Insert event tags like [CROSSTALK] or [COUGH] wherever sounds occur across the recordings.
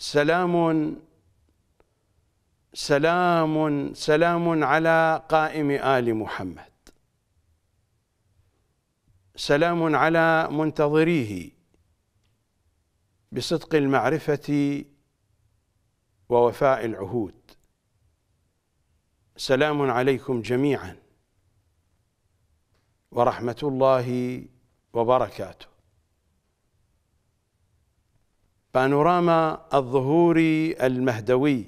سلام سلام سلام على قائم آل محمد سلام على منتظريه بصدق المعرفة ووفاء العهود سلام عليكم جميعا ورحمة الله وبركاته بانوراما الظهوري المهدوي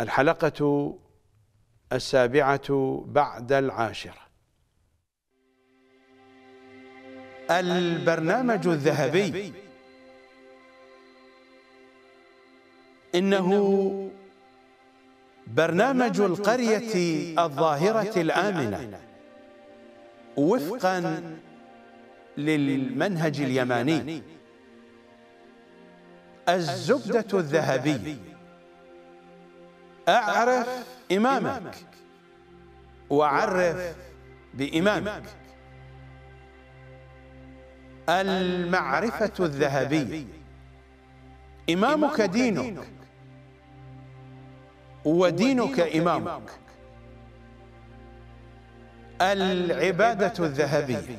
الحلقة السابعة بعد العاشرة البرنامج الذهبي إنه برنامج القرية الظاهرة الآمنة وفقاً للمنهج اليماني الزبدة الذهبي أعرف إمامك وعرف بإمامك المعرفة الذهبية إمامك دينك ودينك إمامك العبادة الذهبية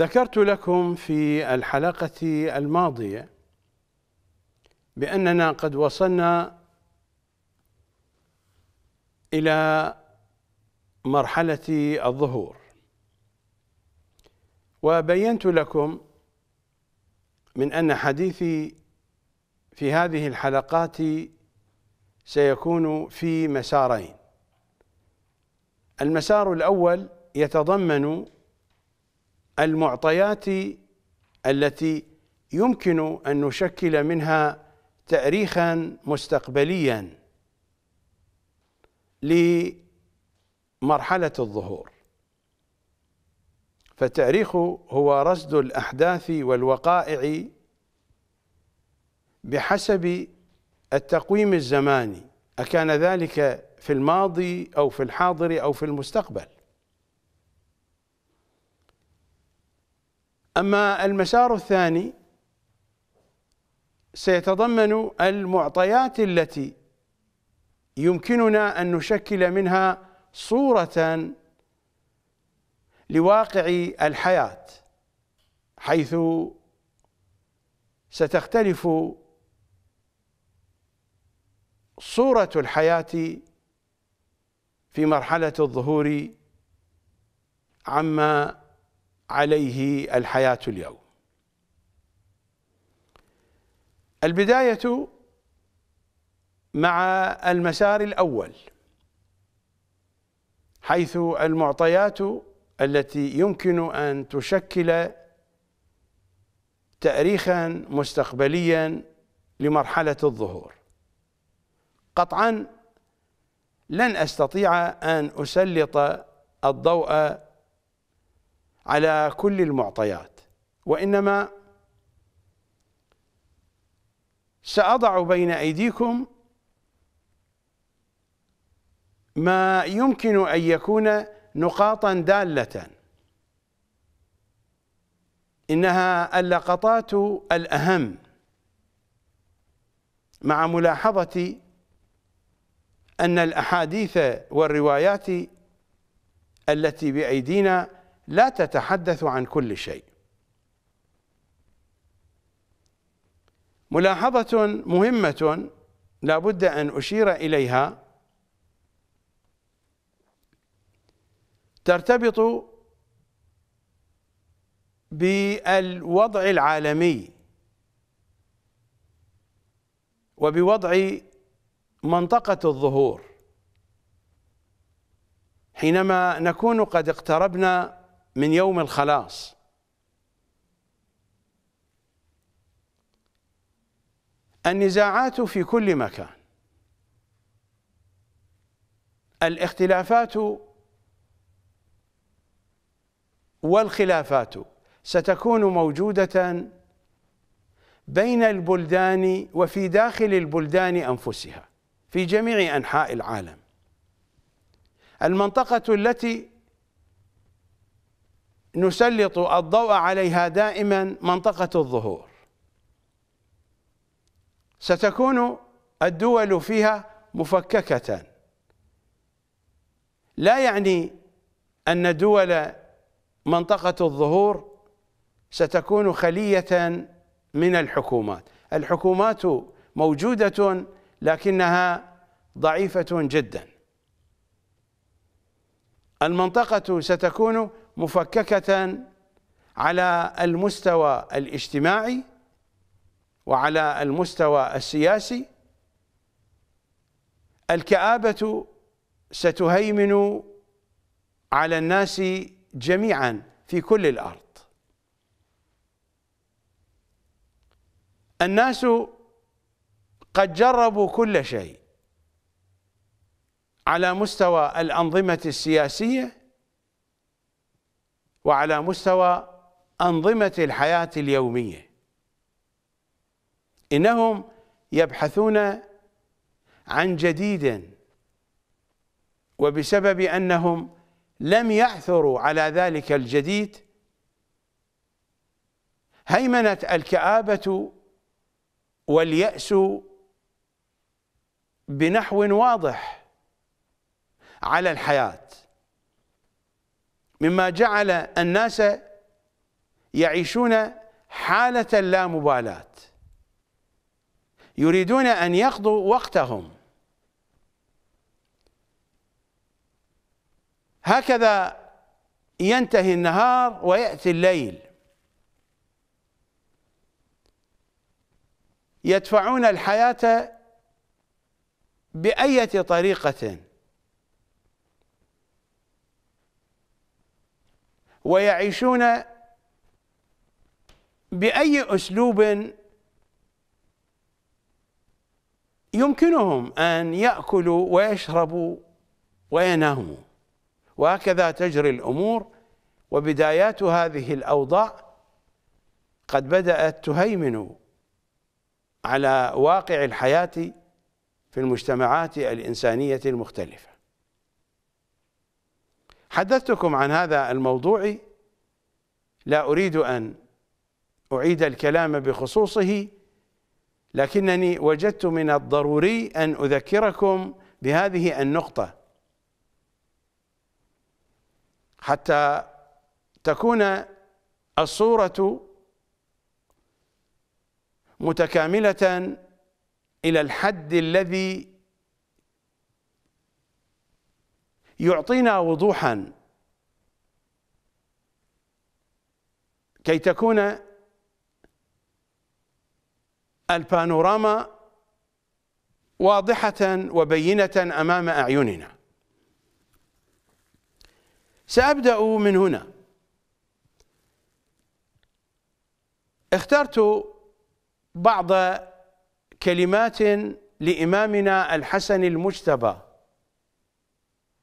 ذكرت لكم في الحلقة الماضية بأننا قد وصلنا إلى مرحلة الظهور وبينت لكم من أن حديثي في هذه الحلقات سيكون في مسارين المسار الأول يتضمن المعطيات التي يمكن ان نشكل منها تاريخا مستقبليا لمرحله الظهور فالتاريخ هو رصد الاحداث والوقائع بحسب التقويم الزماني اكان ذلك في الماضي او في الحاضر او في المستقبل أما المسار الثاني سيتضمن المعطيات التي يمكننا أن نشكل منها صورة لواقع الحياة حيث ستختلف صورة الحياة في مرحلة الظهور عما عليه الحياة اليوم البداية مع المسار الأول حيث المعطيات التي يمكن أن تشكل تأريخا مستقبليا لمرحلة الظهور قطعا لن أستطيع أن أسلط الضوء على كل المعطيات وإنما سأضع بين أيديكم ما يمكن أن يكون نقاطا دالة إنها اللقطات الأهم مع ملاحظة أن الأحاديث والروايات التي بأيدينا لا تتحدث عن كل شيء ملاحظة مهمة لا بد أن أشير إليها ترتبط بالوضع العالمي وبوضع منطقة الظهور حينما نكون قد اقتربنا من يوم الخلاص النزاعات في كل مكان الاختلافات والخلافات ستكون موجودة بين البلدان وفي داخل البلدان أنفسها في جميع أنحاء العالم المنطقة التي نسلط الضوء عليها دائما منطقة الظهور ستكون الدول فيها مفككة لا يعني أن دول منطقة الظهور ستكون خلية من الحكومات الحكومات موجودة لكنها ضعيفة جدا المنطقة ستكون مفككة على المستوى الاجتماعي وعلى المستوى السياسي الكآبة ستهيمن على الناس جميعا في كل الأرض الناس قد جربوا كل شيء على مستوى الأنظمة السياسية وعلى مستوى أنظمة الحياة اليومية إنهم يبحثون عن جديد وبسبب أنهم لم يعثروا على ذلك الجديد هيمنت الكآبة واليأس بنحو واضح على الحياه مما جعل الناس يعيشون حالة اللامبالاة يريدون أن يقضوا وقتهم هكذا ينتهي النهار ويأتي الليل يدفعون الحياة بأية طريقة ويعيشون بأي أسلوب يمكنهم أن يأكلوا ويشربوا ويناموا وهكذا تجري الأمور وبدايات هذه الأوضاع قد بدأت تهيمن على واقع الحياة في المجتمعات الإنسانية المختلفة حدثتكم عن هذا الموضوع لا أريد أن أعيد الكلام بخصوصه لكنني وجدت من الضروري أن أذكركم بهذه النقطة حتى تكون الصورة متكاملة إلى الحد الذي يعطينا وضوحا كي تكون البانوراما واضحة وبينة أمام أعيننا سأبدأ من هنا اخترت بعض كلمات لإمامنا الحسن المجتبى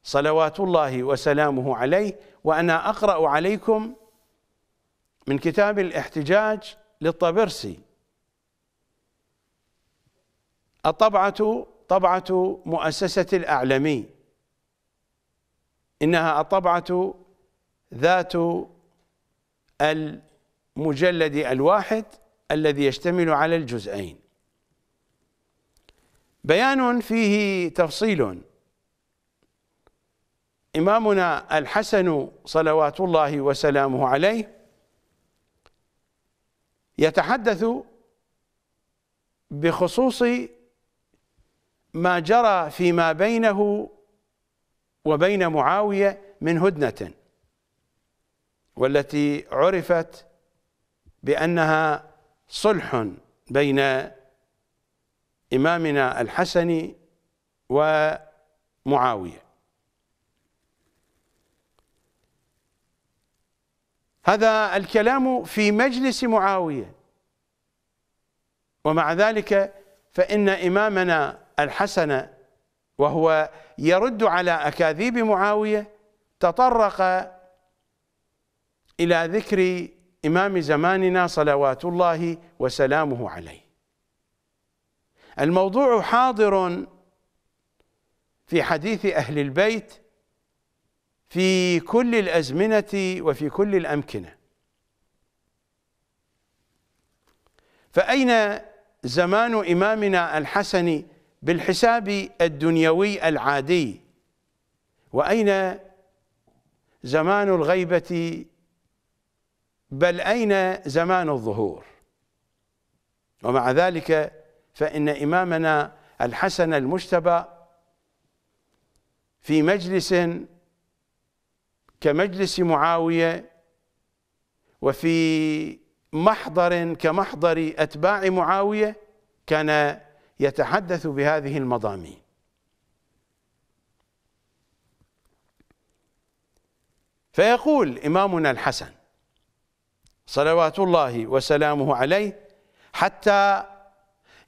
صلوات الله وسلامه عليه وأنا أقرأ عليكم من كتاب الاحتجاج للطبرسي الطبعة طبعة مؤسسة الأعلمي إنها الطبعة ذات المجلد الواحد الذي يشتمل على الجزئين بيان فيه تفصيل إمامنا الحسن صلوات الله وسلامه عليه يتحدث بخصوص ما جرى فيما بينه وبين معاوية من هدنة والتي عرفت بأنها صلح بين إمامنا الحسن ومعاوية هذا الكلام في مجلس معاوية ومع ذلك فإن إمامنا الحسن وهو يرد على أكاذيب معاوية تطرق إلى ذكر إمام زماننا صلوات الله وسلامه عليه الموضوع حاضر في حديث أهل البيت في كل الازمنه وفي كل الامكنه فاين زمان امامنا الحسن بالحساب الدنيوي العادي واين زمان الغيبه بل اين زمان الظهور ومع ذلك فان امامنا الحسن المجتبى في مجلس كمجلس معاوية وفي محضر كمحضر أتباع معاوية كان يتحدث بهذه المضامين فيقول إمامنا الحسن صلوات الله وسلامه عليه حتى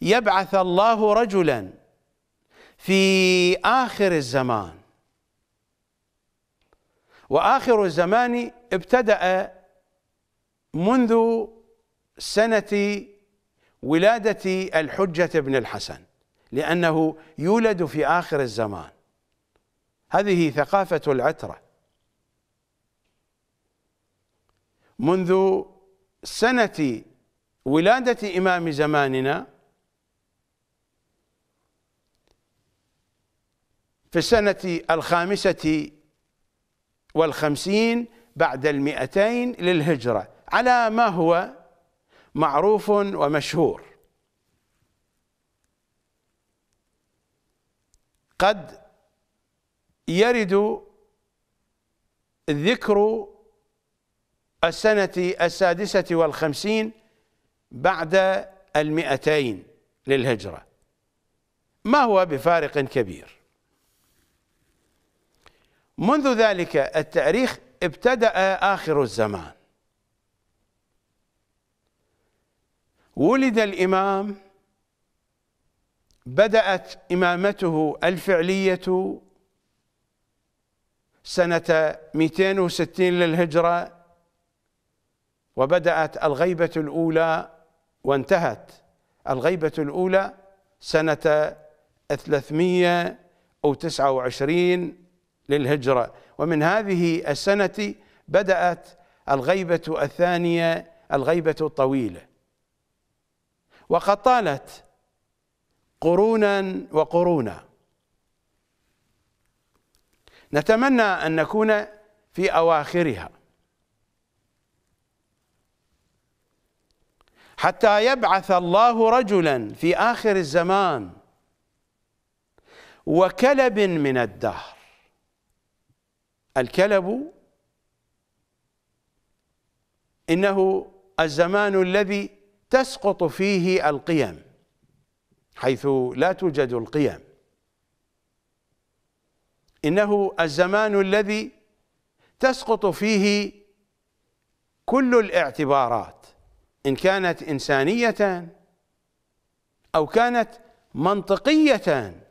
يبعث الله رجلا في آخر الزمان واخر الزمان ابتدا منذ سنه ولاده الحجه بن الحسن لانه يولد في اخر الزمان هذه ثقافه العتره منذ سنه ولاده امام زماننا في السنه الخامسه والخمسين بعد المئتين للهجرة على ما هو معروف ومشهور قد يرد ذكر السنة السادسة والخمسين بعد المئتين للهجرة ما هو بفارق كبير منذ ذلك التاريخ ابتدأ آخر الزمان ولد الإمام بدأت إمامته الفعلية سنة 260 للهجرة وبدأت الغيبة الأولى وانتهت الغيبة الأولى سنة 300 أو 29 للهجرة ومن هذه السنة بدأت الغيبة الثانية الغيبة الطويلة وقد طالت قرونا وقرونا نتمنى أن نكون في أواخرها حتى يبعث الله رجلا في آخر الزمان وكلب من الدهر الكلب إنه الزمان الذي تسقط فيه القيم حيث لا توجد القيم إنه الزمان الذي تسقط فيه كل الاعتبارات إن كانت إنسانية أو كانت منطقية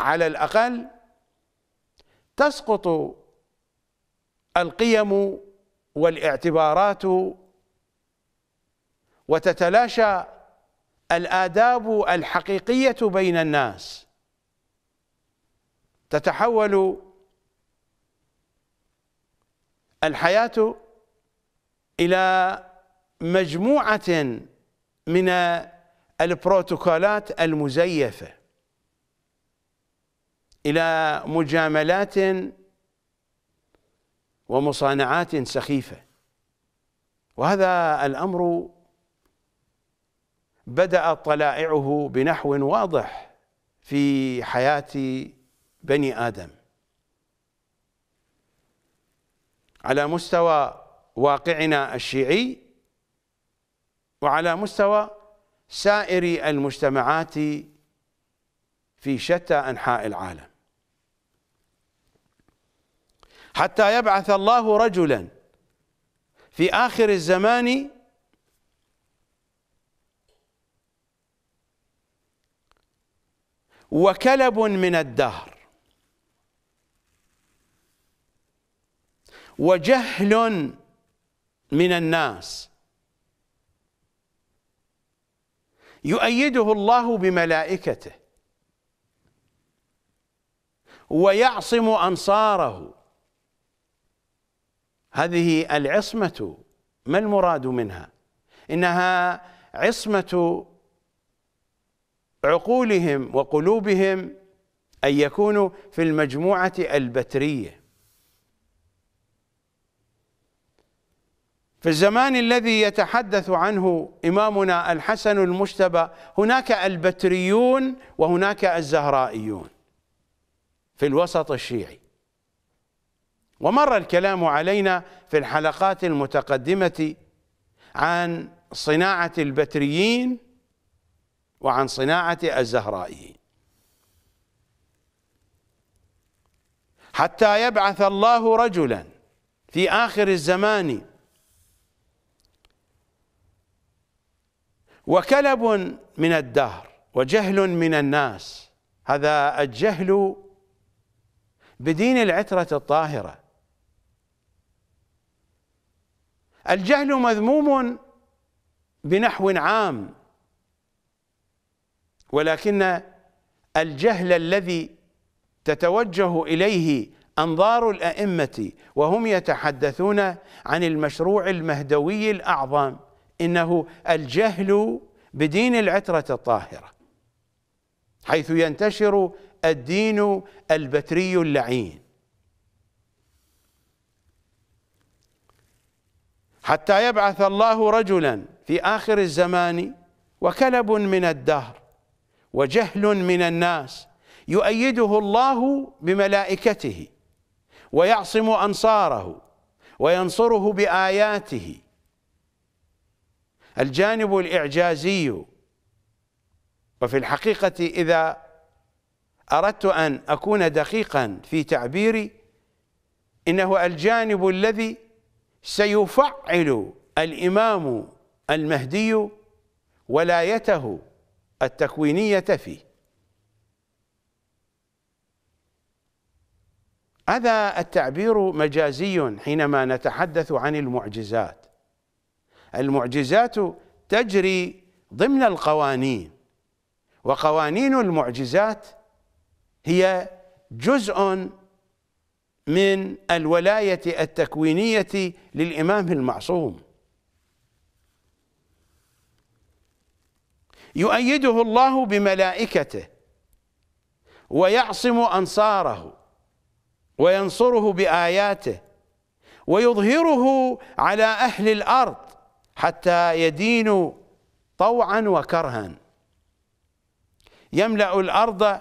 على الأقل تسقط القيم والاعتبارات وتتلاشى الآداب الحقيقية بين الناس تتحول الحياة إلى مجموعة من البروتوكولات المزيفه إلى مجاملات ومصانعات سخيفة وهذا الأمر بدأت طلائعه بنحو واضح في حياة بني آدم على مستوى واقعنا الشيعي وعلى مستوى سائر المجتمعات في شتى أنحاء العالم حتى يبعث الله رجلا في آخر الزمان وكلب من الدهر وجهل من الناس يؤيده الله بملائكته ويعصم أنصاره هذه العصمة ما المراد منها إنها عصمة عقولهم وقلوبهم أن يكونوا في المجموعة البترية في الزمان الذي يتحدث عنه إمامنا الحسن المجتبى هناك البتريون وهناك الزهرائيون في الوسط الشيعي ومر الكلام علينا في الحلقات المتقدمة عن صناعة البتريين وعن صناعة الزهرائيين حتى يبعث الله رجلا في آخر الزمان وكلب من الدهر وجهل من الناس هذا الجهل بدين العترة الطاهرة الجهل مذموم بنحو عام ولكن الجهل الذي تتوجه اليه انظار الائمه وهم يتحدثون عن المشروع المهدوي الاعظم انه الجهل بدين العتره الطاهره حيث ينتشر الدين البتري اللعين حتى يبعث الله رجلا في آخر الزمان وكلب من الدهر وجهل من الناس يؤيده الله بملائكته ويعصم أنصاره وينصره بآياته الجانب الإعجازي وفي الحقيقة إذا أردت أن أكون دقيقا في تعبيري إنه الجانب الذي سيفعل الإمام المهدي ولايته التكوينية فيه هذا التعبير مجازي حينما نتحدث عن المعجزات المعجزات تجري ضمن القوانين وقوانين المعجزات هي جزء من الولاية التكوينية للإمام المعصوم يؤيده الله بملائكته ويعصم أنصاره وينصره بآياته ويظهره على أهل الأرض حتى يدينوا طوعا وكرها يملأ الأرض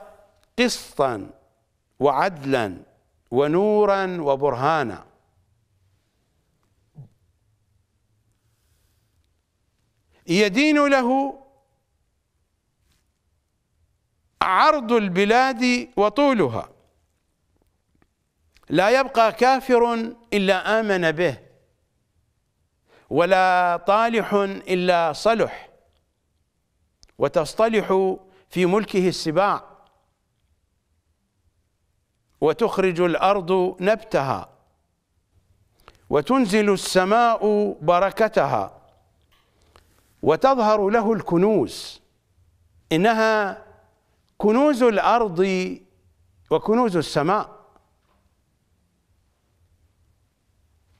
قسطا وعدلا ونورا وبرهانا يدين له عرض البلاد وطولها لا يبقى كافر إلا آمن به ولا طالح إلا صلح وتصطلح في ملكه السباع وتخرج الأرض نبتها وتنزل السماء بركتها وتظهر له الكنوز إنها كنوز الأرض وكنوز السماء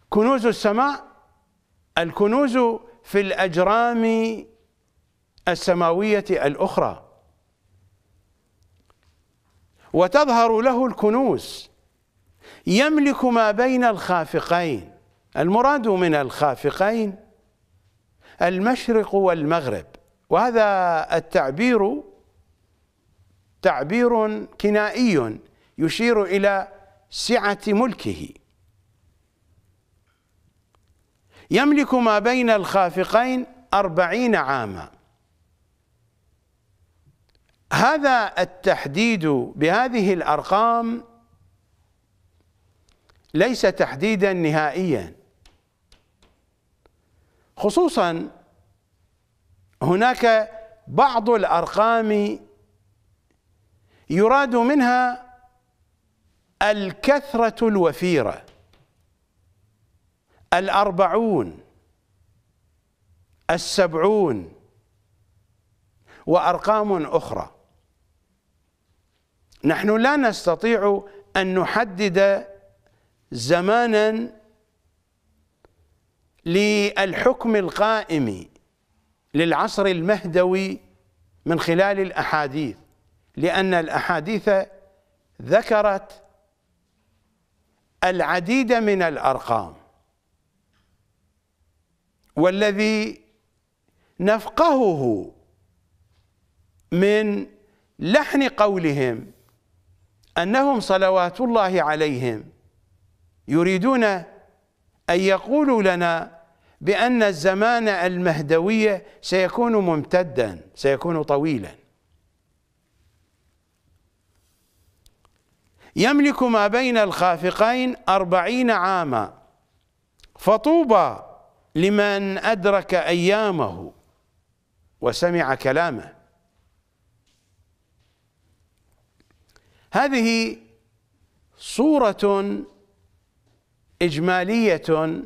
كنوز السماء الكنوز في الأجرام السماوية الأخرى وتظهر له الكنوز يملك ما بين الخافقين المراد من الخافقين المشرق والمغرب وهذا التعبير تعبير كنائي يشير الى سعه ملكه يملك ما بين الخافقين أربعين عاما هذا التحديد بهذه الارقام ليس تحديدا نهائيا خصوصا هناك بعض الارقام يراد منها الكثره الوفيره الاربعون السبعون وارقام اخرى نحن لا نستطيع أن نحدد زمانا للحكم القائم للعصر المهدوي من خلال الأحاديث لأن الأحاديث ذكرت العديد من الأرقام والذي نفقهه من لحن قولهم أنهم صلوات الله عليهم يريدون أن يقولوا لنا بأن الزمان المهدوية سيكون ممتدا سيكون طويلا يملك ما بين الخافقين أربعين عاما فطوبى لمن أدرك أيامه وسمع كلامه هذه صورة إجمالية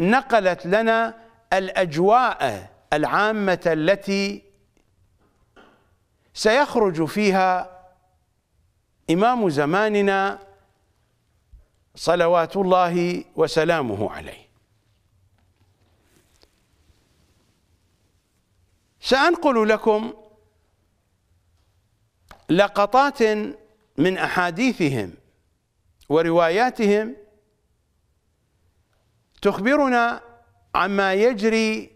نقلت لنا الأجواء العامة التي سيخرج فيها إمام زماننا صلوات الله وسلامه عليه سأنقل لكم لقطات من احاديثهم ورواياتهم تخبرنا عما يجري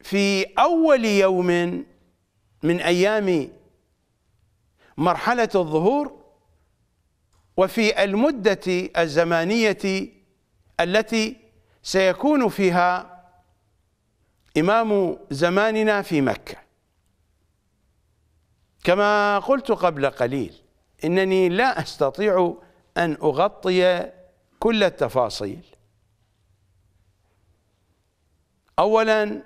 في اول يوم من ايام مرحله الظهور وفي المده الزمانيه التي سيكون فيها امام زماننا في مكه كما قلت قبل قليل إنني لا أستطيع أن أغطي كل التفاصيل أولا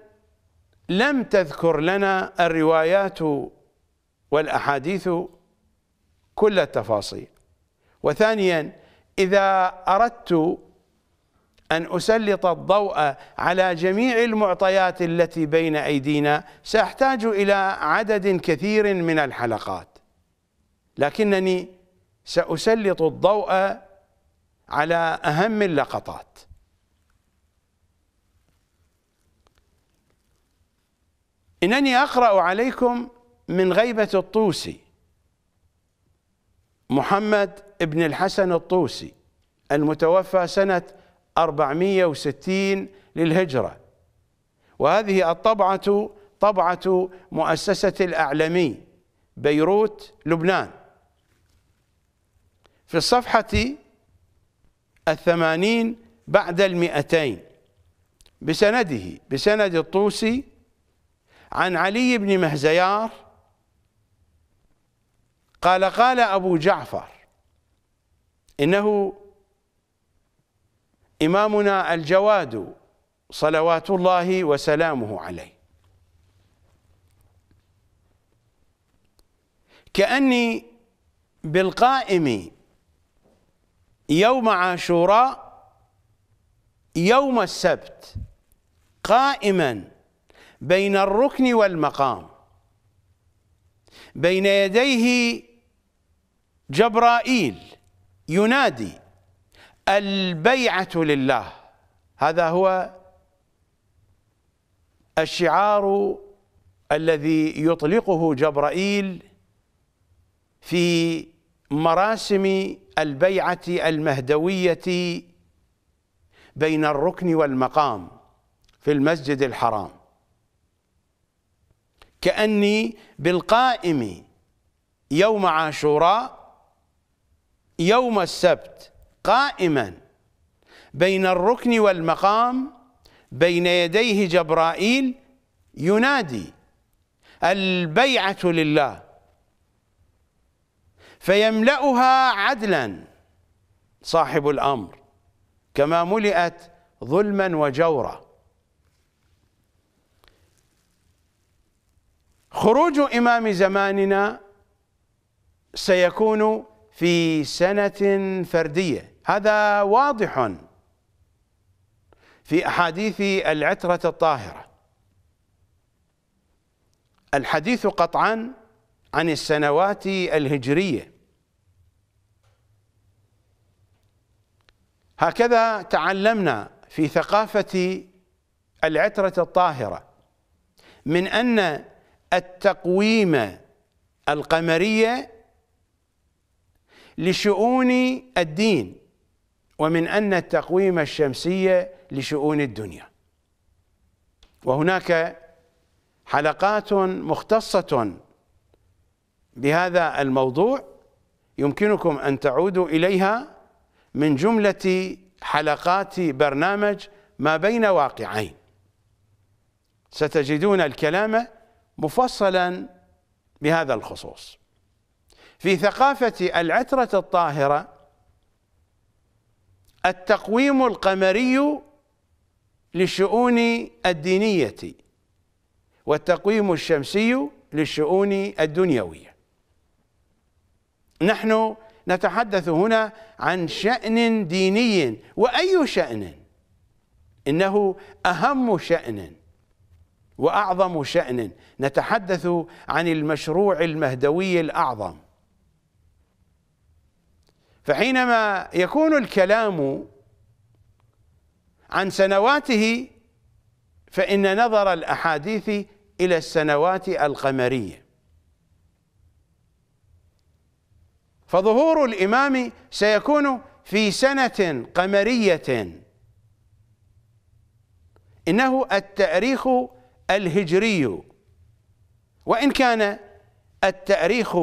لم تذكر لنا الروايات والأحاديث كل التفاصيل وثانيا إذا أردت أن أسلط الضوء على جميع المعطيات التي بين أيدينا سأحتاج إلى عدد كثير من الحلقات لكنني سأسلط الضوء على أهم اللقطات إنني أقرأ عليكم من غيبة الطوسي محمد بن الحسن الطوسي المتوفى سنة 460 للهجرة وهذه الطبعة طبعة مؤسسة الأعلمي بيروت لبنان في الصفحة الثمانين بعد المئتين بسنده بسند الطوسي عن علي بن مهزيار قال قال أبو جعفر إنه إمامنا الجواد صلوات الله وسلامه عليه كأني بالقائم يوم عاشوراء يوم السبت قائما بين الركن والمقام بين يديه جبرائيل ينادي البيعة لله هذا هو الشعار الذي يطلقه جبرائيل في مراسم البيعة المهدوية بين الركن والمقام في المسجد الحرام كأني بالقائم يوم عاشوراء يوم السبت قائما بين الركن والمقام بين يديه جبرائيل ينادي البيعة لله فيملأها عدلا صاحب الأمر كما ملئت ظلما وجورا خروج إمام زماننا سيكون في سنة فردية هذا واضح في أحاديث العترة الطاهرة الحديث قطعا عن السنوات الهجرية هكذا تعلمنا في ثقافة العترة الطاهرة من أن التقويم القمرية لشؤون الدين ومن أن التقويم الشمسي لشؤون الدنيا وهناك حلقات مختصة بهذا الموضوع يمكنكم أن تعودوا إليها من جملة حلقات برنامج ما بين واقعين ستجدون الكلام مفصلا بهذا الخصوص في ثقافة العترة الطاهرة التقويم القمري للشؤون الدينية والتقويم الشمسي للشؤون الدنيوية نحن نتحدث هنا عن شأن ديني وأي شأن إنه أهم شأن وأعظم شأن نتحدث عن المشروع المهدوي الأعظم فحينما يكون الكلام عن سنواته فإن نظر الأحاديث إلى السنوات القمرية فظهور الإمام سيكون في سنة قمرية إنه التاريخ الهجري وإن كان التاريخ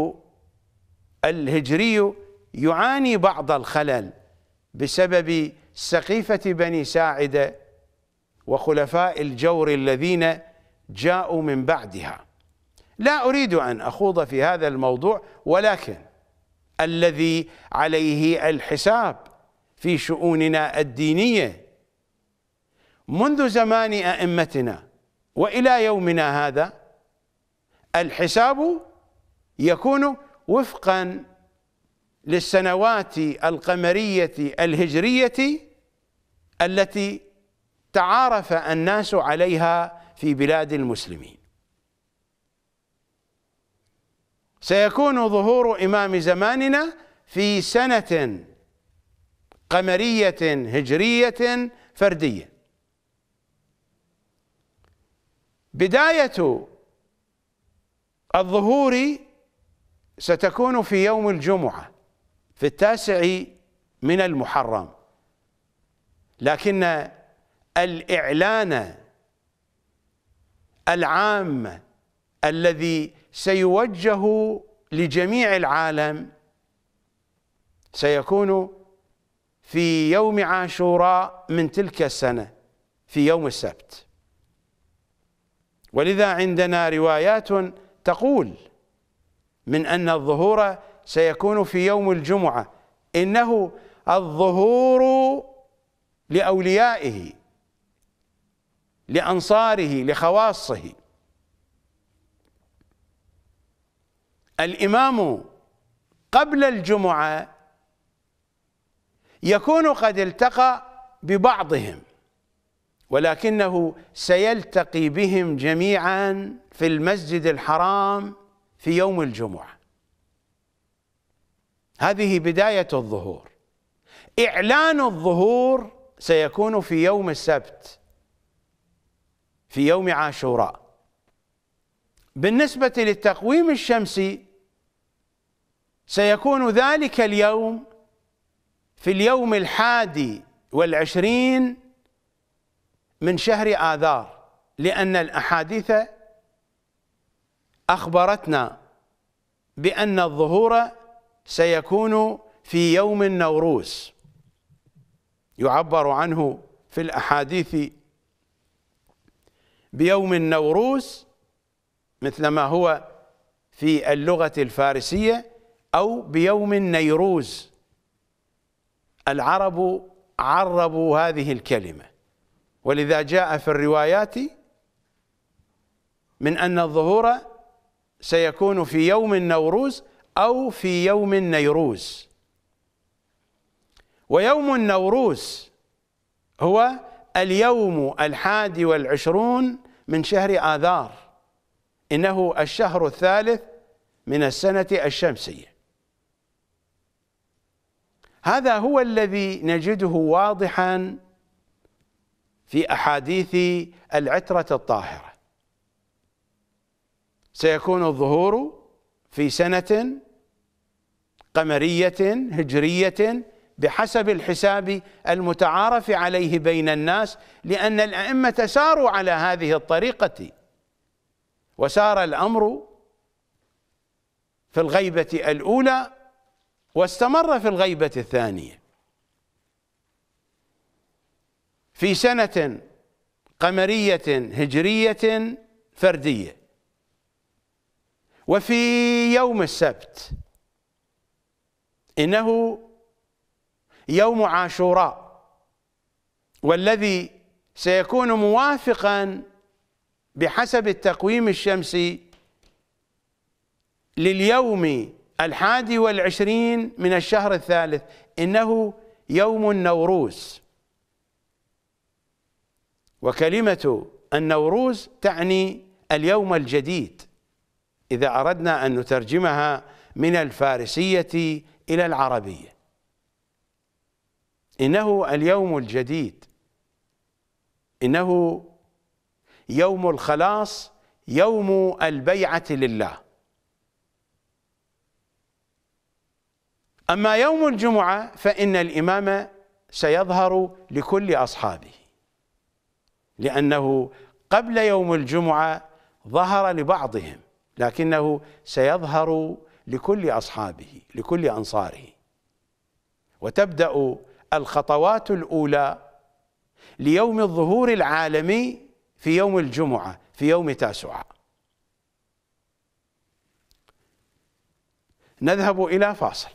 الهجري يعاني بعض الخلل بسبب سقيفة بني ساعدة وخلفاء الجور الذين جاءوا من بعدها لا أريد أن أخوض في هذا الموضوع ولكن الذي عليه الحساب في شؤوننا الدينية منذ زمان أئمتنا وإلى يومنا هذا الحساب يكون وفقا للسنوات القمرية الهجرية التي تعارف الناس عليها في بلاد المسلمين سيكون ظهور إمام زماننا في سنة قمرية هجرية فردية بداية الظهور ستكون في يوم الجمعة في التاسع من المحرم لكن الإعلان العام الذي سيوجه لجميع العالم سيكون في يوم عاشوراء من تلك السنة في يوم السبت ولذا عندنا روايات تقول من أن الظهور سيكون في يوم الجمعة إنه الظهور لأوليائه لأنصاره لخواصه الإمام قبل الجمعة يكون قد التقى ببعضهم ولكنه سيلتقي بهم جميعا في المسجد الحرام في يوم الجمعه هذه بداية الظهور إعلان الظهور سيكون في يوم السبت في يوم عاشوراء بالنسبة للتقويم الشمسي سيكون ذلك اليوم في اليوم الحادي والعشرين من شهر آذار لأن الأحاديث أخبرتنا بأن الظهور سيكون في يوم النوروز يعبر عنه في الأحاديث بيوم النوروز مثلما هو في اللغة الفارسية أو بيوم النيروز العرب عربوا هذه الكلمة ولذا جاء في الروايات من أن الظهور سيكون في يوم النوروز أو في يوم النيروز ويوم النوروز هو اليوم الحادي والعشرون من شهر آذار إنه الشهر الثالث من السنة الشمسية هذا هو الذي نجده واضحا في أحاديث العترة الطاهرة سيكون الظهور في سنة قمرية هجرية بحسب الحساب المتعارف عليه بين الناس لأن الأئمة ساروا على هذه الطريقة وسار الأمر في الغيبة الأولى واستمر في الغيبة الثانية في سنة قمرية هجرية فردية وفي يوم السبت إنه يوم عاشوراء والذي سيكون موافقا بحسب التقويم الشمسي لليوم الحادي والعشرين من الشهر الثالث إنه يوم النوروز وكلمة النوروز تعني اليوم الجديد إذا أردنا أن نترجمها من الفارسية إلى العربية إنه اليوم الجديد إنه يوم الخلاص يوم البيعة لله أما يوم الجمعة فإن الإمام سيظهر لكل أصحابه لأنه قبل يوم الجمعة ظهر لبعضهم لكنه سيظهر لكل اصحابه لكل انصاره وتبدا الخطوات الاولى ليوم الظهور العالمي في يوم الجمعه في يوم تاسعه نذهب الى فاصل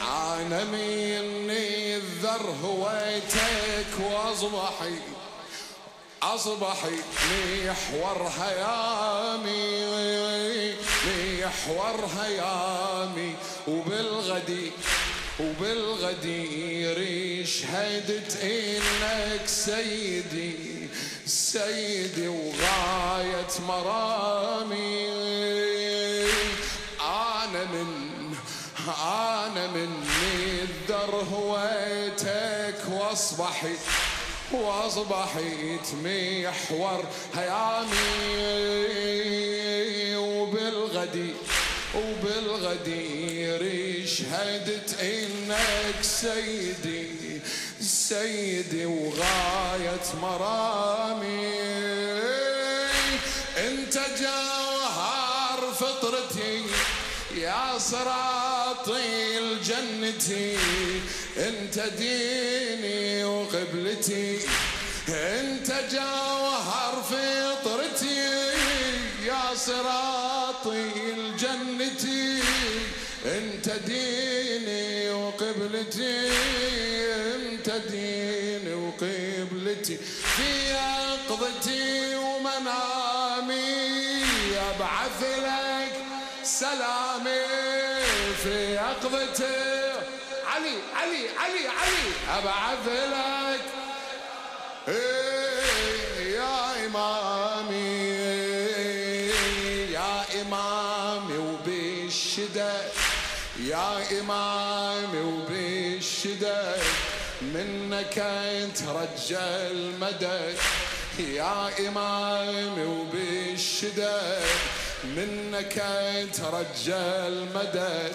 عالمي اني الذر هويتك واصبحي أصبح ميحور هيامي ميحور هيامي وبالغدي وبالغدير شهدت إنك سيدي سيدي وغاية مرامي أنا من أنا مني الدر هويتك وأصبحي واصبحت محور هيامي وبالغدي وبالغدير شهدت انك سيدي سيدي وغاية مرامي يا صراطي الجنتي انت ديني وقبلتي انت جوهر فطرتي يا صراطي الجنتي انت ديني وقبلتي انت ديني وقبلتي في يقظتي ومنامي ابعث لك سلام علي علي علي علي ابعث لك إيه يا امامي يا امامي وبالشده يا امامي وبالشده منك انت رجى المدد يا امامي وبالشده منك ترجى المدد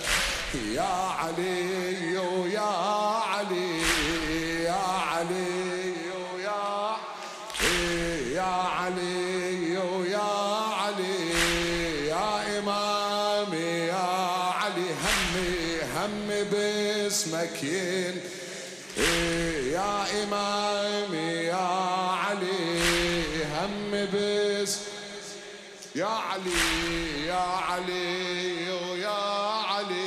يا علي ويا علي يا علي علي ويا علي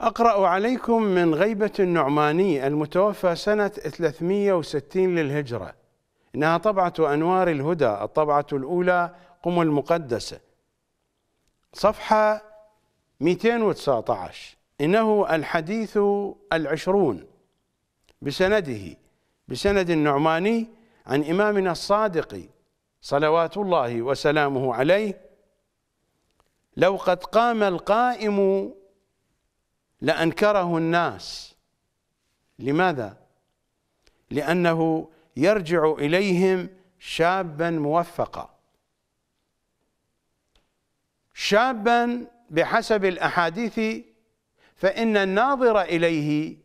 أقرأ عليكم من غيبة النعماني المتوفى سنة 360 للهجرة إنها طبعة أنوار الهدى الطبعة الأولى قم المقدسة صفحة 219 إنه الحديث العشرون بسنده بسند النعماني عن إمامنا الصادق صلوات الله وسلامه عليه لو قد قام القائم لأنكره الناس لماذا؟ لأنه يرجع إليهم شابا موفقا شابا بحسب الأحاديث فإن الناظر إليه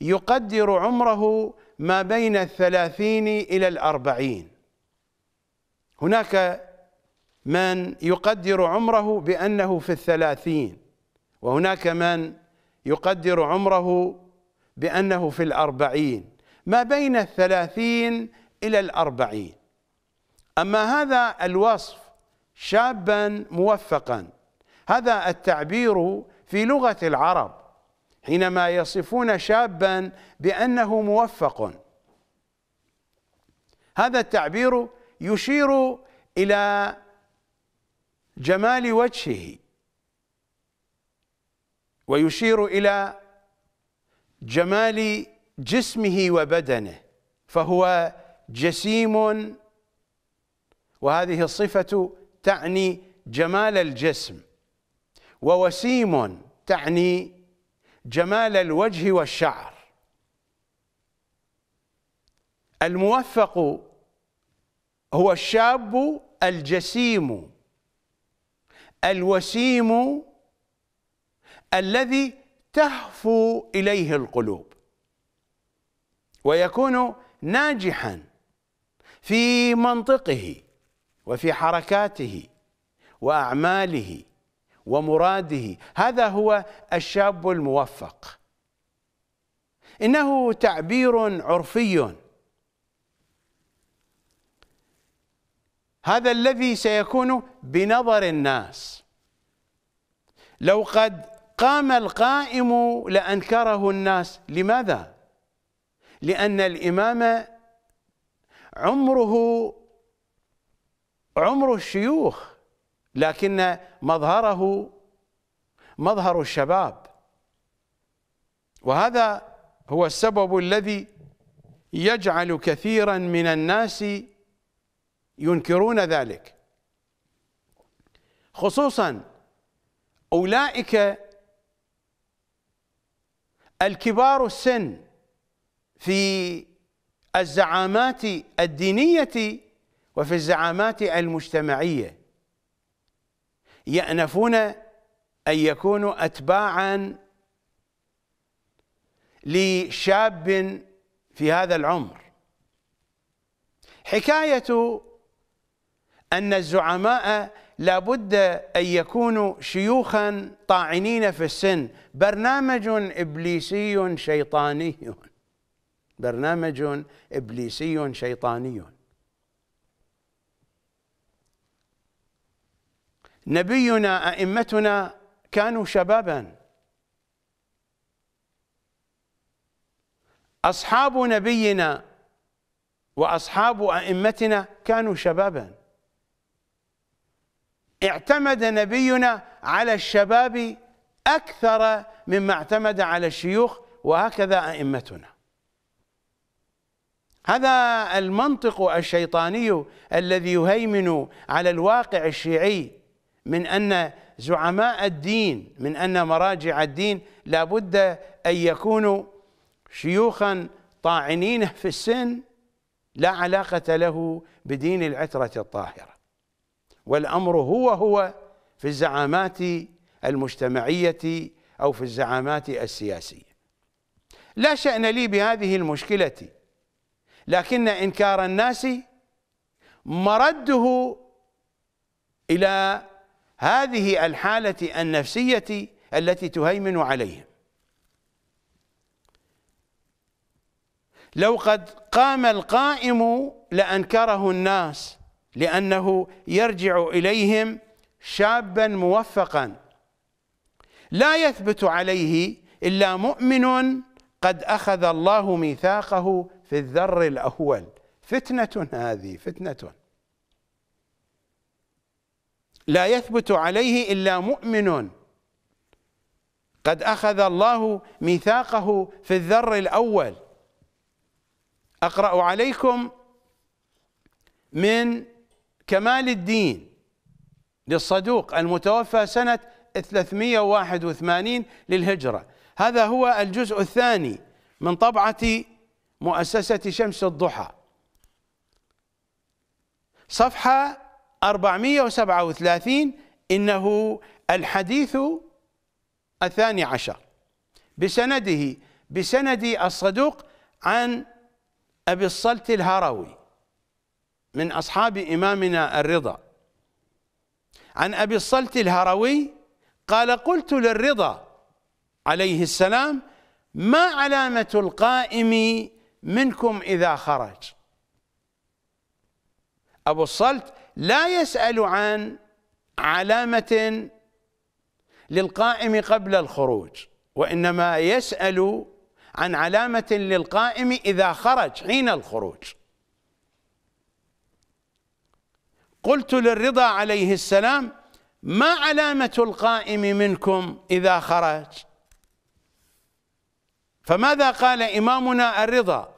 يقدر عمره ما بين الثلاثين إلى الأربعين هناك من يقدر عمره بأنه في الثلاثين وهناك من يقدر عمره بأنه في الأربعين ما بين الثلاثين إلى الأربعين أما هذا الوصف شابا موفقا هذا التعبير في لغة العرب حينما يصفون شابا بأنه موفق هذا التعبير يشير إلى جمال وجهه ويشير إلى جمال جسمه وبدنه فهو جسيم وهذه الصفة تعني جمال الجسم ووسيم تعني جمال الوجه والشعر الموفق هو الشاب الجسيم الوسيم الذي تهفو إليه القلوب ويكون ناجحا في منطقه وفي حركاته وأعماله ومراده هذا هو الشاب الموفق إنه تعبير عرفي هذا الذي سيكون بنظر الناس لو قد قام القائم لأنكره الناس لماذا؟ لأن الإمام عمره عمر الشيوخ لكن مظهره مظهر الشباب وهذا هو السبب الذي يجعل كثيرا من الناس ينكرون ذلك خصوصا اولئك الكبار السن في الزعامات الدينيه وفي الزعامات المجتمعيه يأنفون أن يكونوا أتباعا لشاب في هذا العمر حكاية أن الزعماء لابد أن يكونوا شيوخا طاعنين في السن برنامج إبليسي شيطاني برنامج إبليسي شيطاني نبينا أئمتنا كانوا شبابا أصحاب نبينا وأصحاب أئمتنا كانوا شبابا اعتمد نبينا على الشباب أكثر مما اعتمد على الشيوخ وهكذا أئمتنا هذا المنطق الشيطاني الذي يهيمن على الواقع الشيعي من أن زعماء الدين من أن مراجع الدين لابد أن يكونوا شيوخا طاعنين في السن لا علاقة له بدين العترة الطاهرة والأمر هو هو في الزعامات المجتمعية أو في الزعامات السياسية لا شأن لي بهذه المشكلة لكن إنكار الناس مرده إلى هذه الحالة النفسية التي تهيمن عليهم لو قد قام القائم لأنكره الناس لأنه يرجع إليهم شابا موفقا لا يثبت عليه إلا مؤمن قد أخذ الله ميثاقه في الذر الأول فتنة هذه فتنة لا يثبت عليه إلا مؤمن قد أخذ الله ميثاقه في الذر الأول أقرأ عليكم من كمال الدين للصدوق المتوفى سنة 381 للهجرة هذا هو الجزء الثاني من طبعة مؤسسة شمس الضحى صفحة 437 إنه الحديث الثاني عشر بسنده بسند الصدوق عن أبي الصلت الهروي من أصحاب إمامنا الرضا عن أبي الصلت الهروي قال قلت للرضا عليه السلام ما علامة القائم منكم إذا خرج أبو الصلت لا يسأل عن علامة للقائم قبل الخروج وإنما يسأل عن علامة للقائم إذا خرج حين الخروج قلت للرضا عليه السلام ما علامة القائم منكم إذا خرج فماذا قال إمامنا الرضا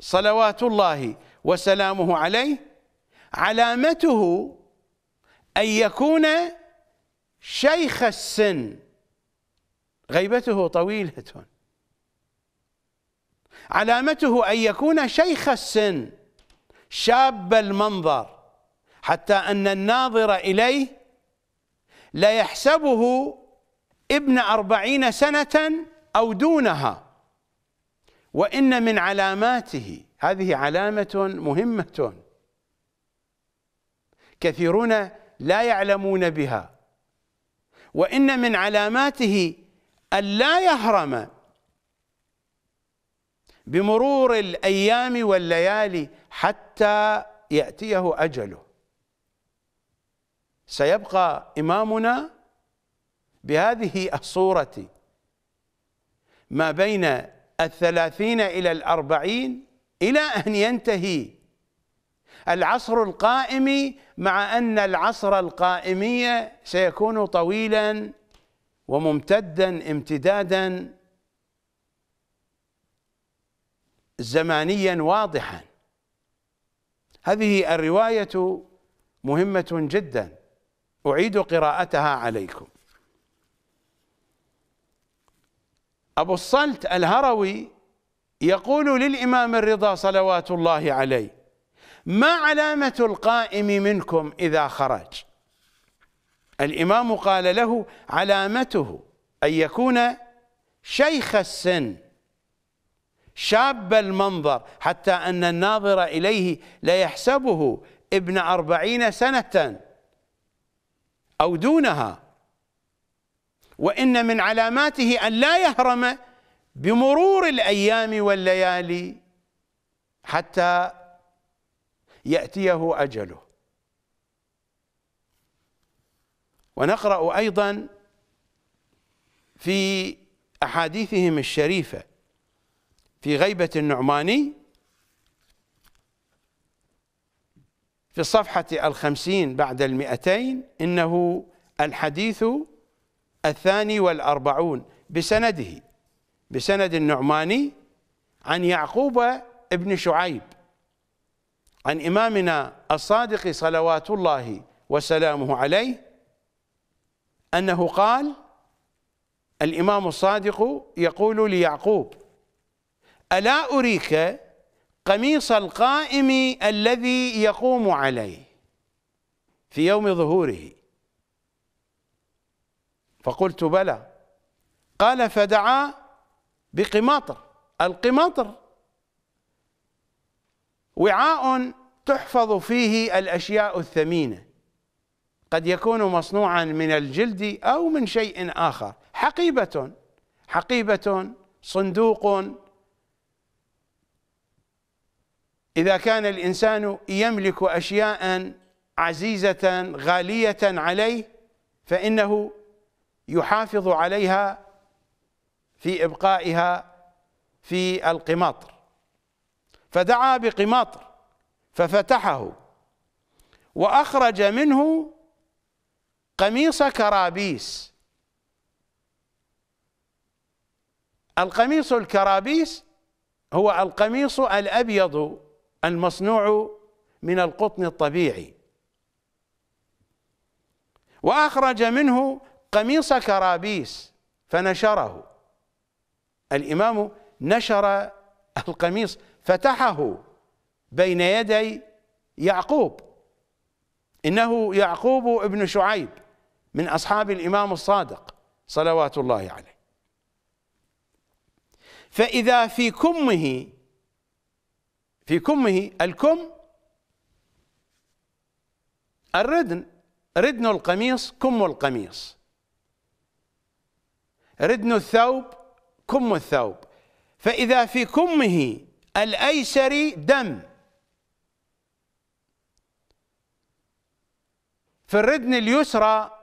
صلوات الله وسلامه عليه علامته أن يكون شيخ السن غيبته طويلة علامته أن يكون شيخ السن شاب المنظر حتى أن الناظر إليه لا يحسبه ابن أربعين سنة أو دونها وإن من علاماته هذه علامة مهمة كثيرون لا يعلمون بها وإن من علاماته أن لا يهرم بمرور الأيام والليالي حتى يأتيه أجله سيبقى إمامنا بهذه الصورة ما بين الثلاثين إلى الأربعين إلى أن ينتهي العصر القائم مع أن العصر القائمي سيكون طويلا وممتدا امتدادا زمانيا واضحا هذه الرواية مهمة جدا أعيد قراءتها عليكم أبو الصلت الهروي يقول للإمام الرضا صلوات الله عليه ما علامة القائم منكم إذا خرج الإمام قال له علامته أن يكون شيخ السن شاب المنظر حتى أن الناظر إليه ليحسبه ابن أربعين سنة أو دونها وإن من علاماته أن لا يهرم بمرور الأيام والليالي حتى يأتيه أجله ونقرأ أيضا في أحاديثهم الشريفة في غيبة النعماني في الصفحة الخمسين بعد المئتين إنه الحديث الثاني والأربعون بسنده بسند النعماني عن يعقوب ابن شعيب عن إمامنا الصادق صلوات الله وسلامه عليه أنه قال الإمام الصادق يقول ليعقوب ألا أريك قميص القائم الذي يقوم عليه في يوم ظهوره فقلت بلى قال فدعا بقماطر القماطر وعاء تحفظ فيه الأشياء الثمينة قد يكون مصنوعا من الجلد أو من شيء آخر حقيبة حقيبة صندوق إذا كان الإنسان يملك أشياء عزيزة غالية عليه فإنه يحافظ عليها في إبقائها في القماطر فدعا بقماطر ففتحه وأخرج منه قميص كرابيس القميص الكرابيس هو القميص الأبيض المصنوع من القطن الطبيعي وأخرج منه قميص كرابيس فنشره الإمام نشر القميص فتحه بين يدي يعقوب إنه يعقوب ابن شعيب من أصحاب الإمام الصادق صلوات الله عليه فإذا في كمه في كمه الكم الردن ردن القميص كم القميص ردن الثوب كم الثوب فإذا في كمه الأيسر دم في الردن اليسرى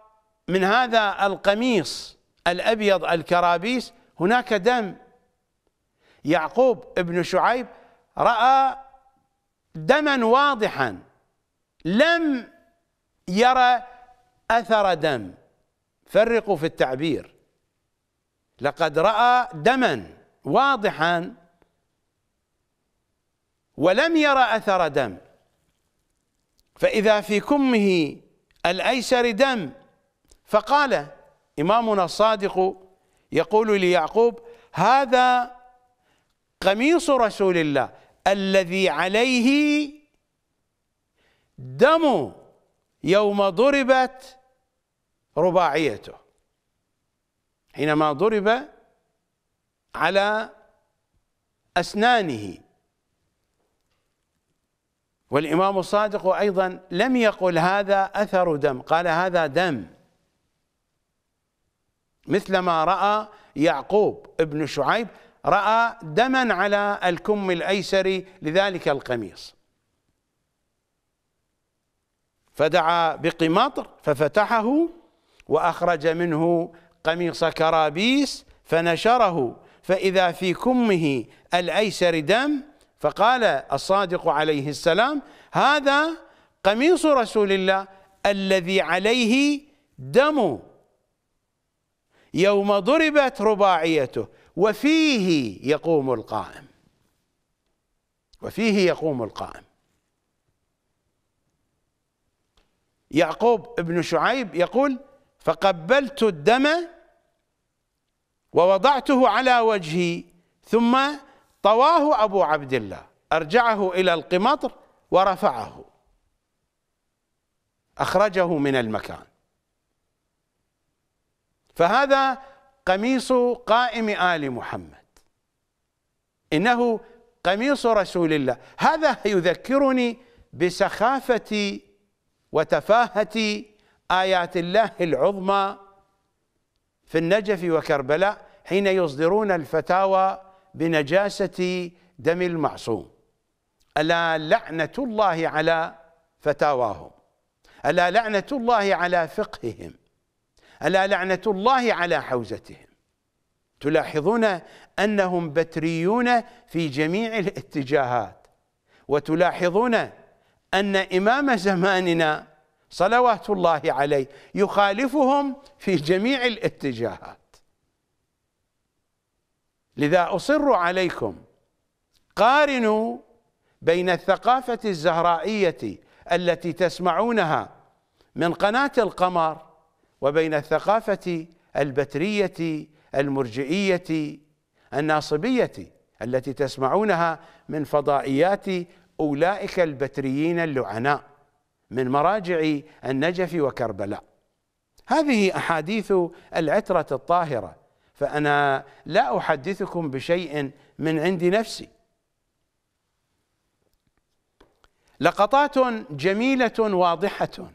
من هذا القميص الأبيض الكرابيس هناك دم يعقوب ابن شعيب رأى دما واضحا لم يرى أثر دم فرقوا في التعبير لقد رأى دما واضحا ولم يرى أثر دم فإذا في كمه الأيسر دم فقال إمامنا الصادق يقول ليعقوب هذا قميص رسول الله الذي عليه دم يوم ضربت رباعيته حينما ضرب على أسنانه والإمام الصادق أيضا لم يقل هذا أثر دم قال هذا دم مثلما رأى يعقوب ابن شعيب رأى دما على الكم الأيسر لذلك القميص فدعا بقماطر ففتحه وأخرج منه قميص كرابيس فنشره فإذا في كمه الأيسر دم فقال الصادق عليه السلام هذا قميص رسول الله الذي عليه دم يوم ضربت رباعيته وفيه يقوم القائم وفيه يقوم القائم يعقوب بن شعيب يقول فقبلت الدم ووضعته على وجهي ثم طواه أبو عبد الله أرجعه إلى القمطر ورفعه أخرجه من المكان فهذا قميص قائم آل محمد إنه قميص رسول الله هذا يذكرني بسخافة وتفاهة آيات الله العظمى في النجف وكربلاء حين يصدرون الفتاوى بنجاسة دم المعصوم ألا لعنة الله على فتاواهم ألا لعنة الله على فقههم ألا لعنة الله على حوزتهم تلاحظون أنهم بتريون في جميع الاتجاهات وتلاحظون أن إمام زماننا صلوات الله عليه يخالفهم في جميع الاتجاهات لذا أصر عليكم قارنوا بين الثقافة الزهرائية التي تسمعونها من قناة القمر وبين الثقافة البترية المرجئية الناصبية التي تسمعونها من فضائيات أولئك البتريين اللعناء من مراجع النجف وكربلاء هذه أحاديث العترة الطاهرة فأنا لا أحدثكم بشيء من عند نفسي لقطات جميلة واضحة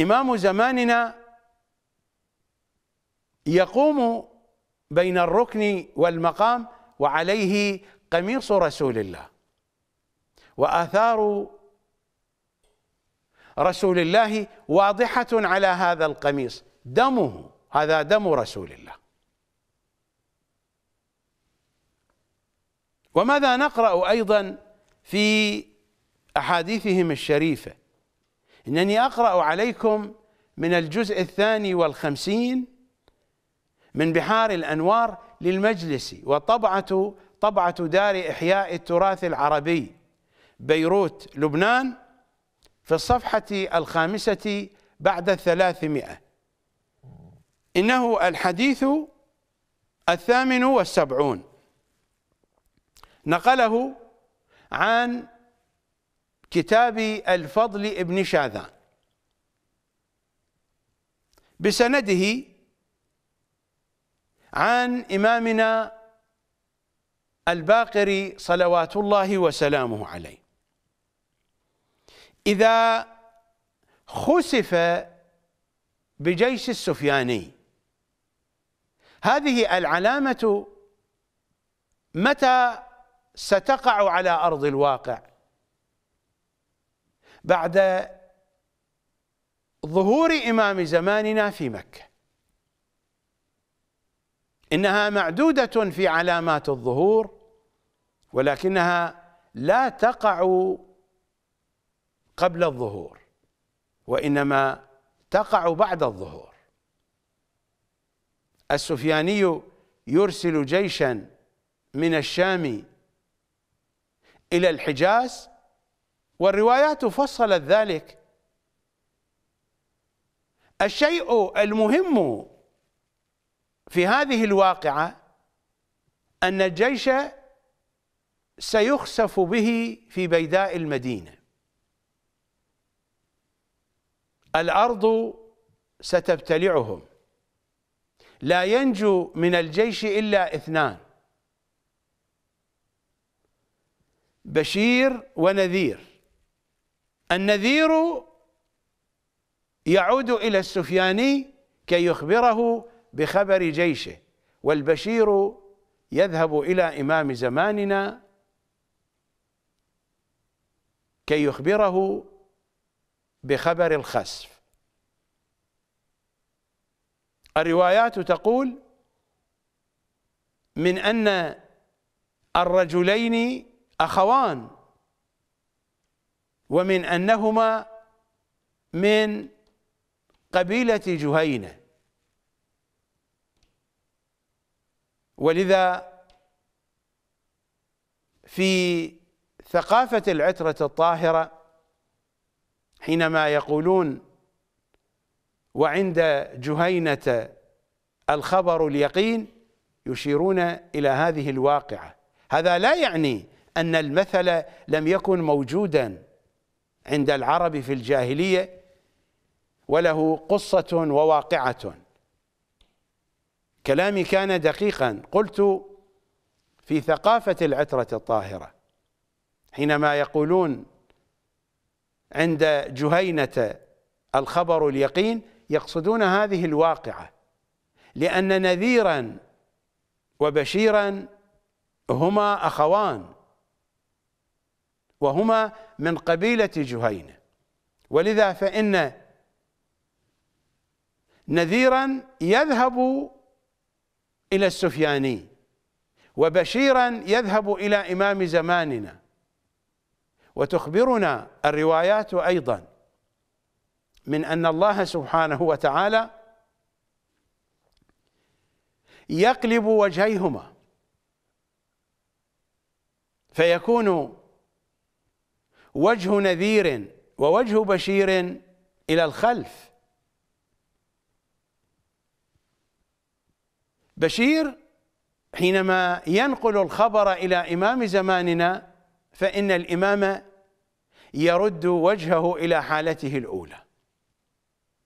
إمام زماننا يقوم بين الركن والمقام وعليه قميص رسول الله وآثار رسول الله واضحة على هذا القميص دمه هذا دم رسول الله وماذا نقرأ أيضا في أحاديثهم الشريفة إنني أقرأ عليكم من الجزء الثاني والخمسين من بحار الأنوار للمجلس وطبعة طبعة دار إحياء التراث العربي بيروت لبنان في الصفحة الخامسة بعد الثلاثمائة إنه الحديث الثامن والسبعون نقله عن كتاب الفضل ابن شاذان بسنده عن إمامنا الباقر صلوات الله وسلامه عليه إذا خسف بجيش السفياني هذه العلامة متى ستقع على أرض الواقع؟ بعد ظهور إمام زماننا في مكة إنها معدودة في علامات الظهور ولكنها لا تقع قبل الظهور وإنما تقع بعد الظهور السفياني يرسل جيشا من الشام إلى الحجاز والروايات فصلت ذلك الشيء المهم في هذه الواقعة أن الجيش سيخسف به في بيداء المدينة الأرض ستبتلعهم لا ينجو من الجيش إلا اثنان بشير ونذير النذير يعود إلى السفياني كي يخبره بخبر جيشه والبشير يذهب إلى إمام زماننا كي يخبره بخبر الخسف الروايات تقول من أن الرجلين أخوان ومن أنهما من قبيلة جهينة ولذا في ثقافة العترة الطاهرة حينما يقولون وعند جهينة الخبر اليقين يشيرون إلى هذه الواقعة هذا لا يعني أن المثل لم يكن موجوداً عند العرب في الجاهلية وله قصة وواقعة كلامي كان دقيقا قلت في ثقافة العترة الطاهرة حينما يقولون عند جهينة الخبر اليقين يقصدون هذه الواقعة لأن نذيرا وبشيرا هما أخوان وهما من قبيلة جهينة ولذا فإن نذيرا يذهب إلى السفياني وبشيرا يذهب إلى إمام زماننا وتخبرنا الروايات أيضا من أن الله سبحانه وتعالى يقلب وجهيهما فيكون وجه نذير ووجه بشير إلى الخلف بشير حينما ينقل الخبر إلى إمام زماننا فإن الإمام يرد وجهه إلى حالته الأولى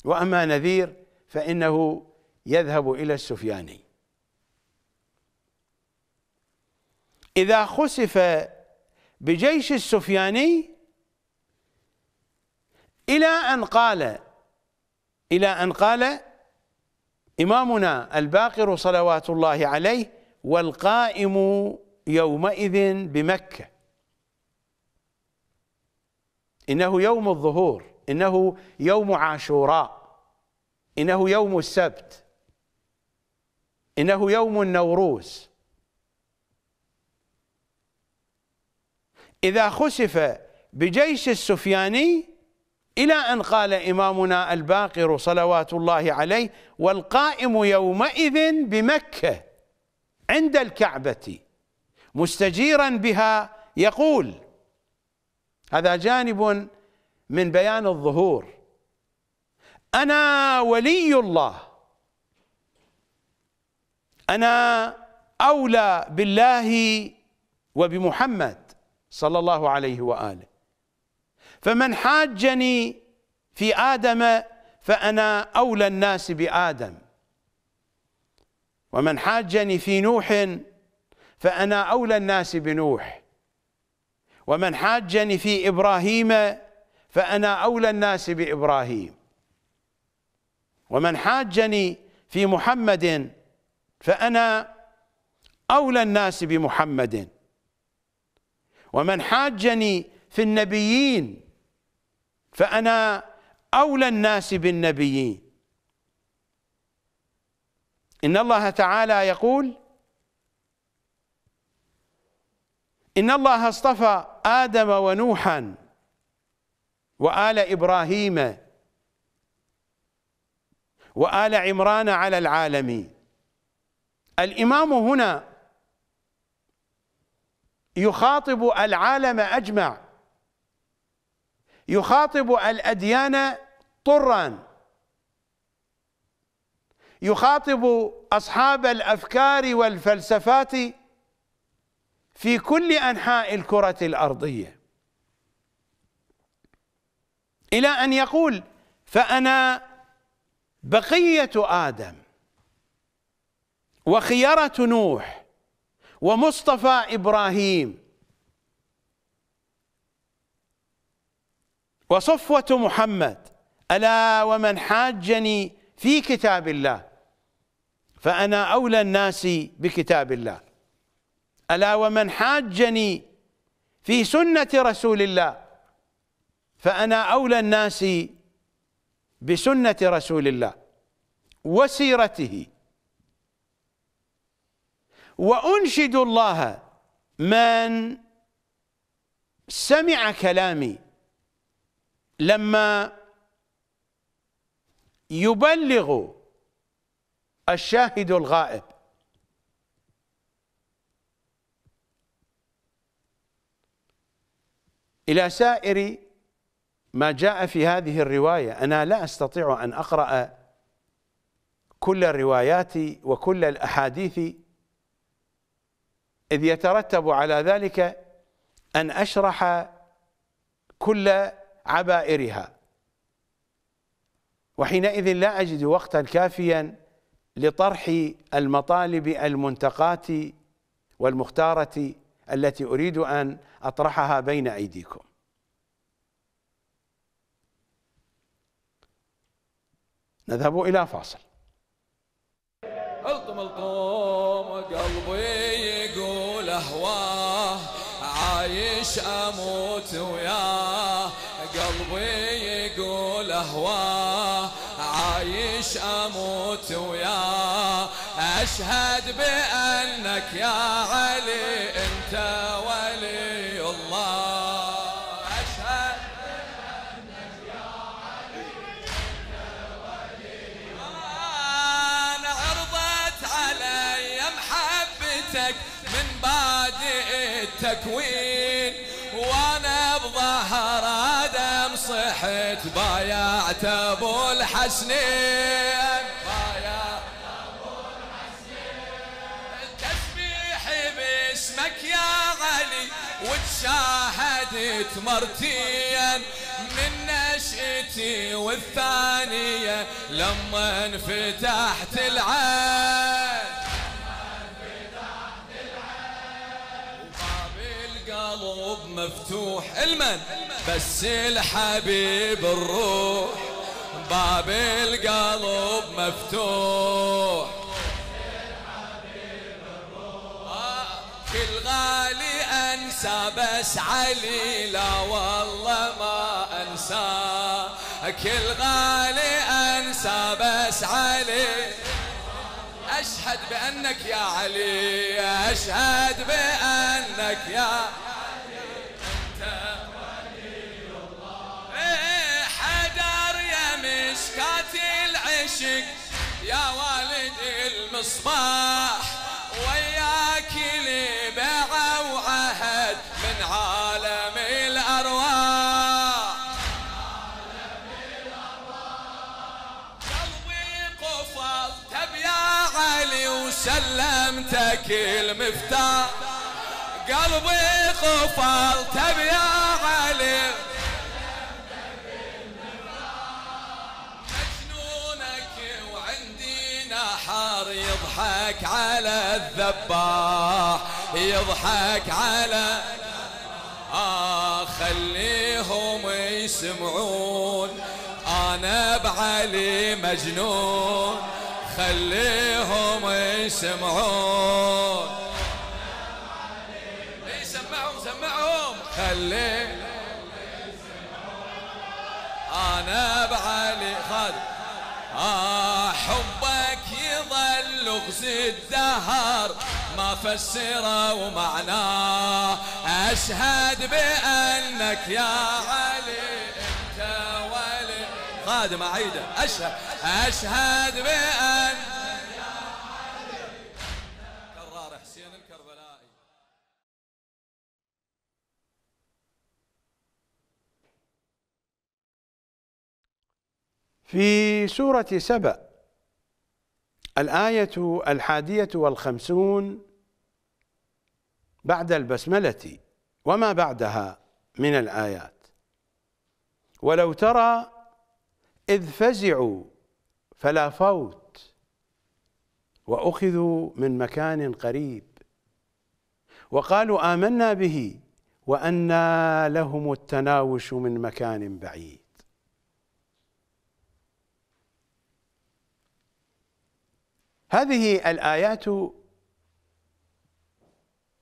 وأما نذير فإنه يذهب إلى السفياني إذا خسف بجيش السفياني إلى أن قال إلى أن قال إمامنا الباقر صلوات الله عليه والقائم يومئذ بمكة إنه يوم الظهور إنه يوم عاشوراء إنه يوم السبت إنه يوم النوروز إذا خسف بجيش السفياني إلى أن قال إمامنا الباقر صلوات الله عليه والقائم يومئذ بمكة عند الكعبة مستجيرا بها يقول هذا جانب من بيان الظهور أنا ولي الله أنا أولى بالله وبمحمد صلى الله عليه وآله فمن حاجني في آدم فأنا أولى الناس بآدم ومن حاجني في نوح فأنا أولى الناس بنوح ومن حاجني في إبراهيم فأنا أولى الناس بإبراهيم ومن حاجني في محمد فأنا أولى الناس بمحمد ومن حاجني في النبيين فأنا أولى الناس بالنبيين إن الله تعالى يقول إن الله اصطفى آدم ونوحا وآل إبراهيم وآل عمران على العالمين الإمام هنا يخاطب العالم أجمع يخاطب الأديان طرا يخاطب أصحاب الأفكار والفلسفات في كل أنحاء الكرة الأرضية إلى أن يقول فأنا بقية آدم وخيرة نوح ومصطفى إبراهيم وصفوة محمد ألا ومن حاجني في كتاب الله فأنا أولى الناس بكتاب الله ألا ومن حاجني في سنة رسول الله فأنا أولى الناس بسنة رسول الله وسيرته وأنشد الله من سمع كلامي لما يبلغ الشاهد الغائب إلى سائر ما جاء في هذه الرواية أنا لا أستطيع أن أقرأ كل الروايات وكل الأحاديث إذ يترتب على ذلك أن أشرح كل عبائرها وحينئذ لا أجد وقتا كافيا لطرح المطالب المنتقاة والمختارة التي أريد أن أطرحها بين أيديكم نذهب إلى فاصل الطم الطم قلبي يقول أهواه عايش أموت وياه ويقول اهواه عايش اموت وياه اشهد بانك يا علي انت ولي الله اشهد بانك يا علي انت ولي الله انا عرضت علي محبتك من بادئ التكوين وانا بظهرك رحت بايعت ابو الحسنين بايعت ابو الحسنين التسبيح باسمك يا علي وتشاهدت مرتيا من نشأتي والثانية لما انفتحت العين مفتوح المن بس الحبيب الروح باب القلب مفتوح آه، في الغالي انسى بس علي لا والله ما انسى كل غالي انسى بس علي أشهد بأنك يا علي أشهد بأنك يا مشكات العشق يا والد المصباح وياك لي بيع وعهد من عالم الأرواح قلبي قفلت يا علي وسلمتك المفتاح قلبي قفلت يا علي السحر يضحك على الذباح يضحك على آه خليهم يسمعون أنا بعلي مجنون خليهم يسمعون اي سمعهم سمعهم خليهم يسمعون أنا بعلي خالد آه حب لغز الدهر ما فسره ومعناه أشهد بأنك يا علي أنت ولي خادم عيدة أشهد أشهد بأن حسين الكربلائي في سورة سبأ الآية الحادية والخمسون بعد البسملة وما بعدها من الآيات ولو ترى إذ فزعوا فلا فوت وأخذوا من مكان قريب وقالوا آمنا به وأنى لهم التناوش من مكان بعيد هذه الآيات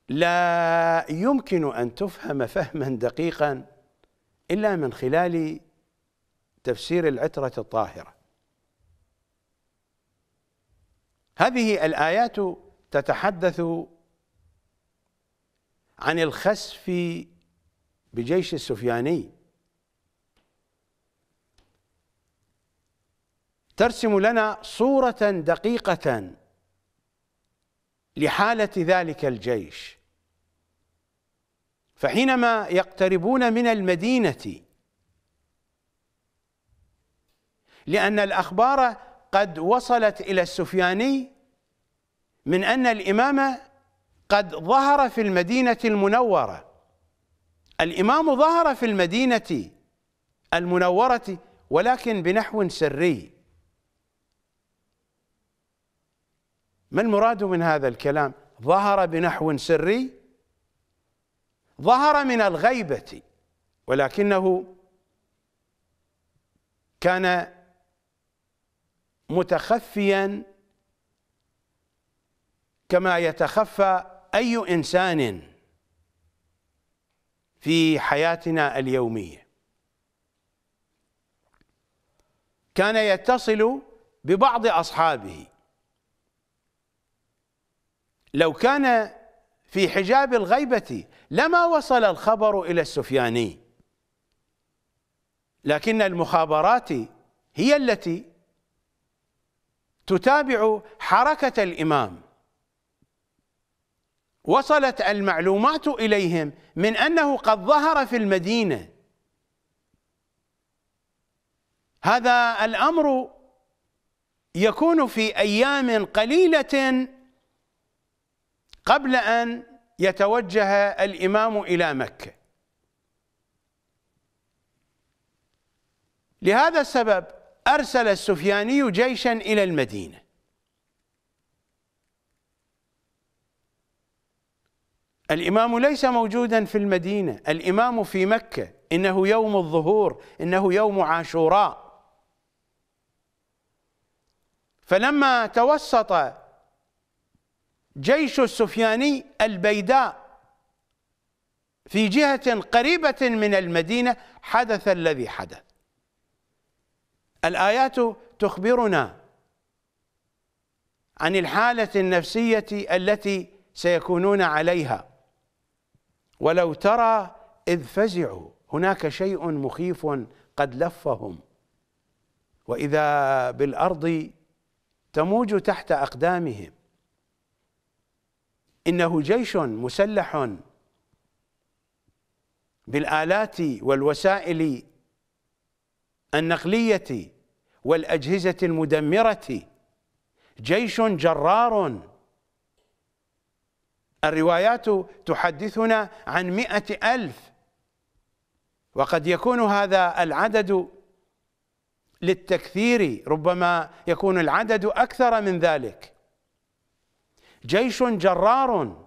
لا يمكن أن تفهم فهما دقيقا إلا من خلال تفسير العترة الطاهرة هذه الآيات تتحدث عن الخسف بجيش السفياني ترسم لنا صورة دقيقة لحالة ذلك الجيش فحينما يقتربون من المدينة لأن الأخبار قد وصلت إلى السفياني من أن الإمام قد ظهر في المدينة المنورة الإمام ظهر في المدينة المنورة ولكن بنحو سري ما المراد من هذا الكلام ظهر بنحو سري ظهر من الغيبة ولكنه كان متخفيا كما يتخفى أي إنسان في حياتنا اليومية كان يتصل ببعض أصحابه لو كان في حجاب الغيبة لما وصل الخبر إلى السفياني لكن المخابرات هي التي تتابع حركة الإمام وصلت المعلومات إليهم من أنه قد ظهر في المدينة هذا الأمر يكون في أيام قليلة قبل أن يتوجه الإمام إلى مكة لهذا السبب أرسل السفياني جيشا إلى المدينة الإمام ليس موجودا في المدينة الإمام في مكة إنه يوم الظهور إنه يوم عاشوراء فلما توسط جيش السفياني البيداء في جهة قريبة من المدينة حدث الذي حدث الآيات تخبرنا عن الحالة النفسية التي سيكونون عليها ولو ترى إذ فزعوا هناك شيء مخيف قد لفهم وإذا بالأرض تموج تحت أقدامهم إنه جيش مسلح بالآلات والوسائل النقلية والأجهزة المدمرة جيش جرار الروايات تحدثنا عن مئة ألف وقد يكون هذا العدد للتكثير ربما يكون العدد أكثر من ذلك جيش جرار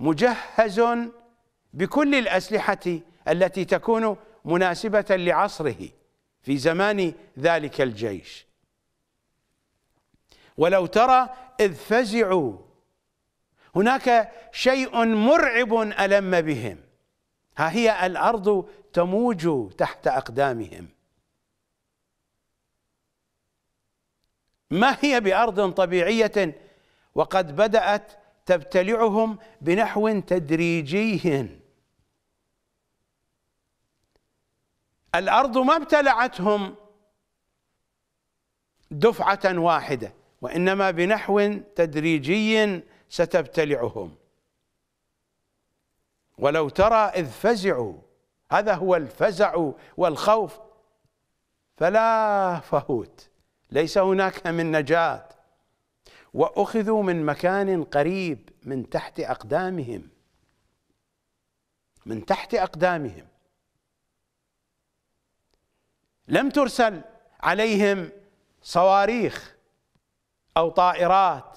مجهز بكل الأسلحة التي تكون مناسبة لعصره في زمان ذلك الجيش ولو ترى إذ فزعوا هناك شيء مرعب ألم بهم ها هي الأرض تموج تحت أقدامهم ما هي بأرض طبيعية وقد بدأت تبتلعهم بنحو تدريجي الأرض ما ابتلعتهم دفعة واحدة وإنما بنحو تدريجي ستبتلعهم ولو ترى إذ فزعوا هذا هو الفزع والخوف فلا فهوت ليس هناك من نجاه واخذوا من مكان قريب من تحت اقدامهم من تحت اقدامهم لم ترسل عليهم صواريخ او طائرات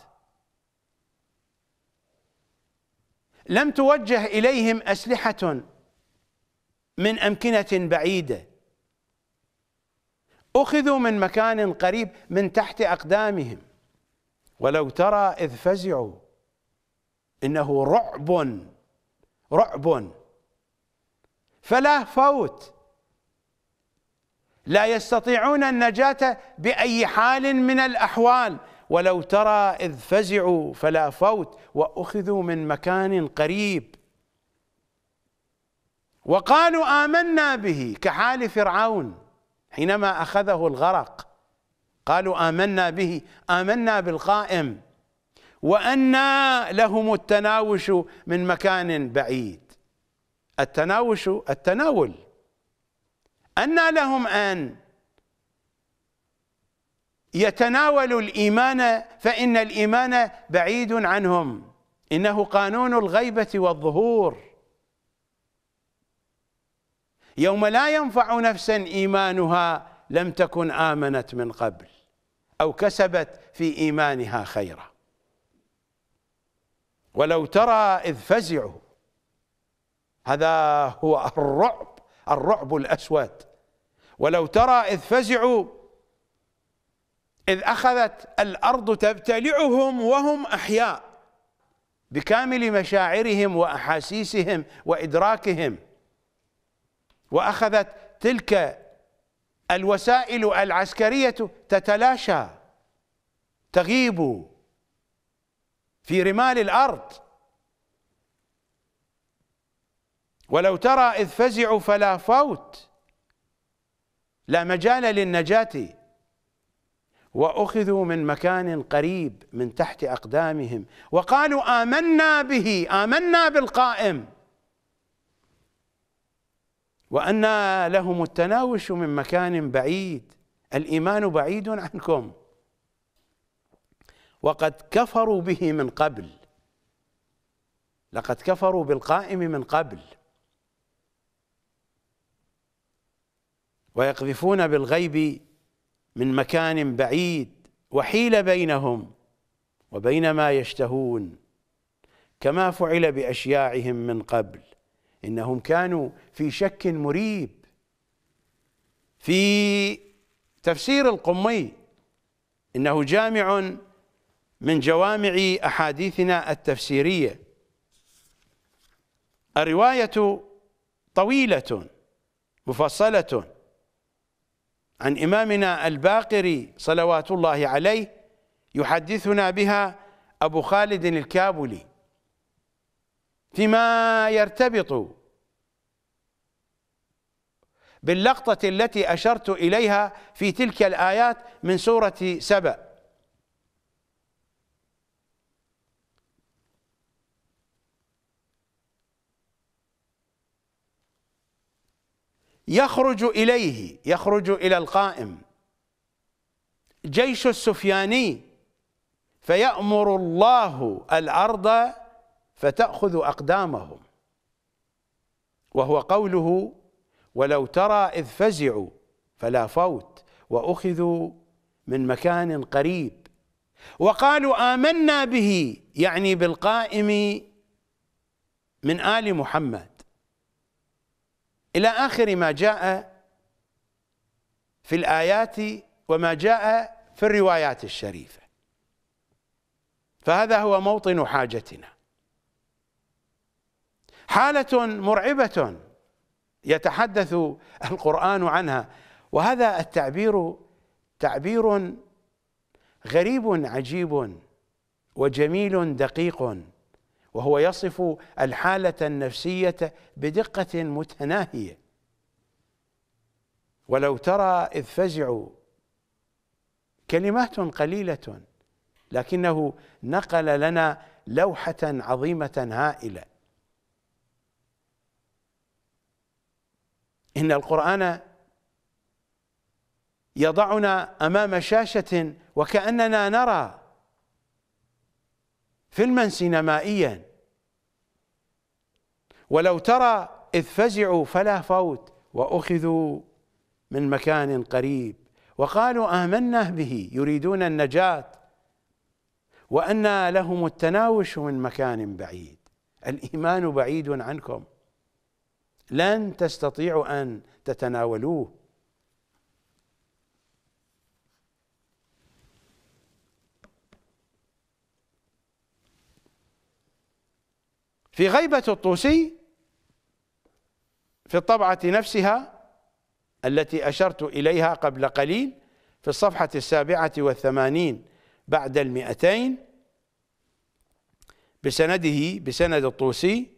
لم توجه اليهم اسلحه من امكنه بعيده اخذوا من مكان قريب من تحت اقدامهم ولو ترى إذ فزعوا إنه رعب رعب فلا فوت لا يستطيعون النجاة بأي حال من الأحوال ولو ترى إذ فزعوا فلا فوت وأخذوا من مكان قريب وقالوا آمنا به كحال فرعون حينما أخذه الغرق قالوا آمنا به آمنا بالقائم وأنا لهم التناوش من مكان بعيد التناوش التناول أنا لهم أن يتناولوا الإيمان فإن الإيمان بعيد عنهم إنه قانون الغيبة والظهور يوم لا ينفع نفسا إيمانها لم تكن آمنت من قبل أو كسبت في إيمانها خيرا ولو ترى إذ فزعوا هذا هو الرعب الرعب الأسود ولو ترى إذ فزعوا إذ أخذت الأرض تبتلعهم وهم أحياء بكامل مشاعرهم وأحاسيسهم وإدراكهم وأخذت تلك الوسائل العسكرية تتلاشى تغيب في رمال الأرض ولو ترى إذ فزعوا فلا فوت لا مجال للنجاة وأخذوا من مكان قريب من تحت أقدامهم وقالوا آمنا به آمنا بالقائم وأن لهم التناوش من مكان بعيد الإيمان بعيد عنكم وقد كفروا به من قبل لقد كفروا بالقائم من قبل ويقذفون بالغيب من مكان بعيد وحيل بينهم وبين ما يشتهون كما فعل بأشياعهم من قبل انهم كانوا في شك مريب في تفسير القمي انه جامع من جوامع احاديثنا التفسيريه الروايه طويله مفصله عن امامنا الباقري صلوات الله عليه يحدثنا بها ابو خالد الكابلي فيما يرتبط باللقطة التي أشرت إليها في تلك الآيات من سورة سبأ يخرج إليه يخرج إلى القائم جيش السفياني فيأمر الله الأرض فتأخذ أقدامهم وهو قوله ولو ترى إذ فزعوا فلا فوت وأخذوا من مكان قريب وقالوا آمنا به يعني بالقائم من آل محمد إلى آخر ما جاء في الآيات وما جاء في الروايات الشريفة فهذا هو موطن حاجتنا حالة مرعبة يتحدث القرآن عنها وهذا التعبير تعبير غريب عجيب وجميل دقيق وهو يصف الحالة النفسية بدقة متناهية ولو ترى إذ فزعوا كلمات قليلة لكنه نقل لنا لوحة عظيمة هائلة إن القرآن يضعنا أمام شاشة وكأننا نرى فيلما سينمائيا ولو ترى إذ فزعوا فلا فوت وأخذوا من مكان قريب وقالوا آمنا به يريدون النجاة وأنى لهم التناوش من مكان بعيد الإيمان بعيد عنكم لن تستطيعوا أن تتناولوه في غيبة الطوسي في الطبعة نفسها التي أشرت إليها قبل قليل في الصفحة السابعة والثمانين بعد المئتين بسنده بسند الطوسي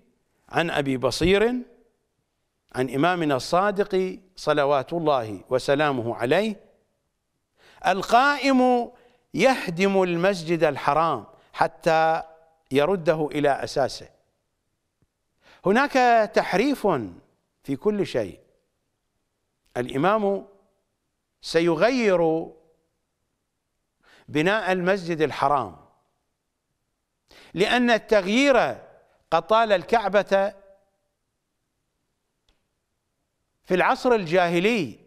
عن أبي بصير عن إمامنا الصادق صلوات الله وسلامه عليه القائم يهدم المسجد الحرام حتى يرده إلى أساسه هناك تحريف في كل شيء الإمام سيغير بناء المسجد الحرام لأن التغيير قد طال الكعبة في العصر الجاهلي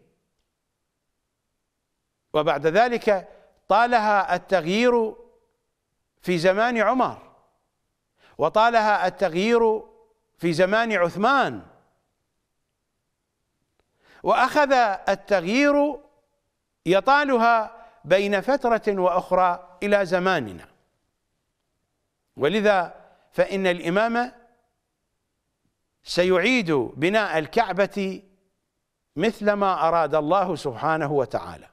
وبعد ذلك طالها التغيير في زمان عمر وطالها التغيير في زمان عثمان واخذ التغيير يطالها بين فتره واخرى الى زماننا ولذا فان الامام سيعيد بناء الكعبه مثل ما أراد الله سبحانه وتعالى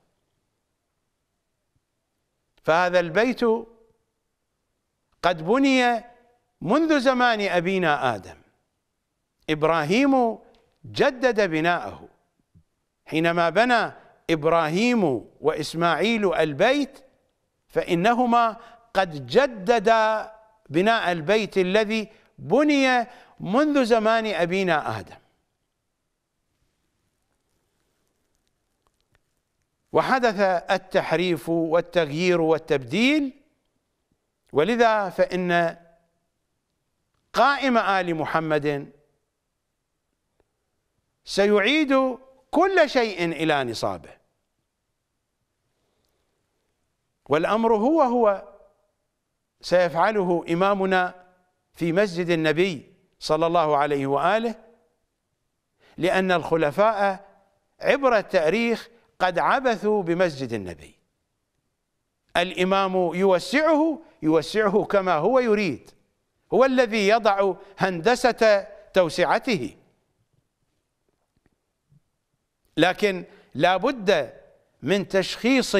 فهذا البيت قد بني منذ زمان أبينا آدم إبراهيم جدد بناءه حينما بنى إبراهيم وإسماعيل البيت فإنهما قد جددا بناء البيت الذي بني منذ زمان أبينا آدم وحدث التحريف والتغيير والتبديل ولذا فإن قائم آل محمد سيعيد كل شيء إلى نصابه والأمر هو هو سيفعله إمامنا في مسجد النبي صلى الله عليه وآله لأن الخلفاء عبر التاريخ قد عبثوا بمسجد النبي الإمام يوسعه يوسعه كما هو يريد هو الذي يضع هندسة توسعته لكن لا بد من تشخيص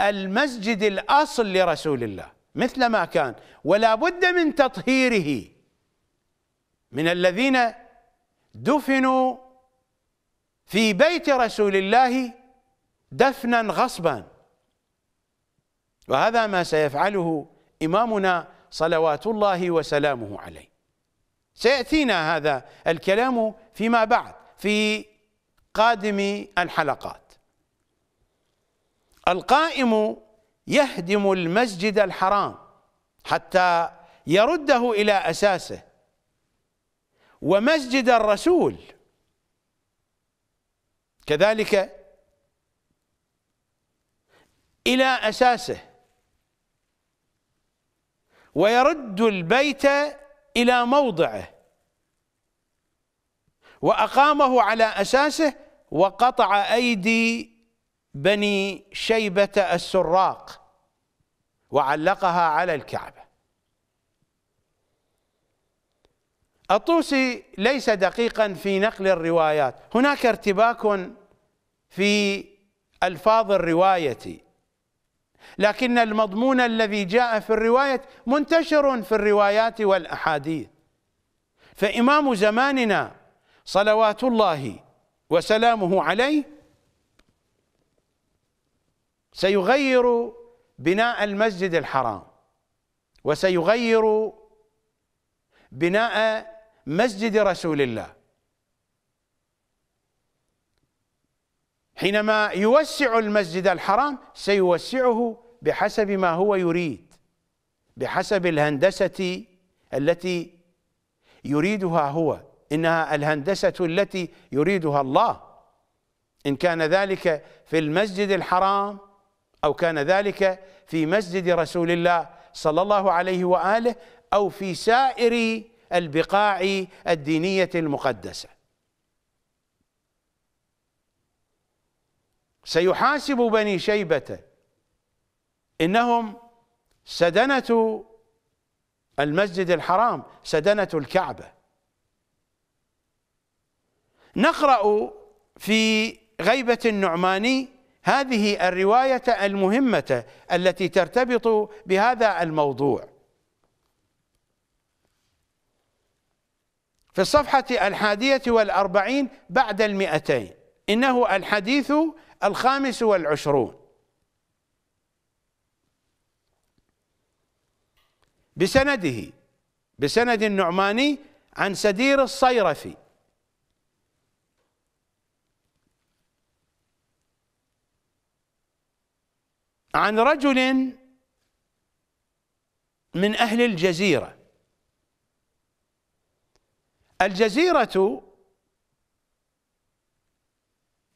المسجد الأصل لرسول الله مثل ما كان ولا بد من تطهيره من الذين دفنوا في بيت رسول الله دفنا غصبا وهذا ما سيفعله إمامنا صلوات الله وسلامه عليه سيأتينا هذا الكلام فيما بعد في قادم الحلقات القائم يهدم المسجد الحرام حتى يرده إلى أساسه ومسجد الرسول كذلك إلى أساسه ويرد البيت إلى موضعه وأقامه على أساسه وقطع أيدي بني شيبة السراق وعلقها على الكعبة الطوسي ليس دقيقا في نقل الروايات هناك ارتباك في ألفاظ الرواية لكن المضمون الذي جاء في الرواية منتشر في الروايات والأحاديث فإمام زماننا صلوات الله وسلامه عليه سيغير بناء المسجد الحرام وسيغير بناء مسجد رسول الله حينما يوسع المسجد الحرام سيوسعه بحسب ما هو يريد بحسب الهندسة التي يريدها هو إنها الهندسة التي يريدها الله إن كان ذلك في المسجد الحرام أو كان ذلك في مسجد رسول الله صلى الله عليه وآله أو في سائر البقاع الدينية المقدسة سيحاسب بني شيبة إنهم سدنة المسجد الحرام سدنة الكعبة نقرأ في غيبة النعماني هذه الرواية المهمة التي ترتبط بهذا الموضوع في الصفحة الحادية والأربعين بعد المئتين إنه الحديث الخامس والعشرون بسنده بسند النعماني عن سدير الصيرفي عن رجل من أهل الجزيرة الجزيرة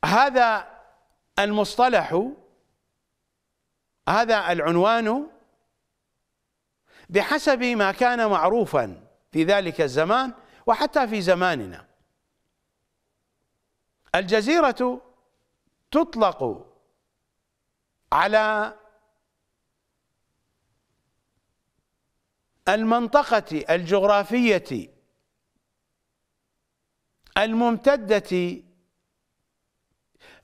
هذا المصطلح هذا العنوان بحسب ما كان معروفا في ذلك الزمان وحتى في زماننا الجزيرة تطلق على المنطقة الجغرافية الممتدة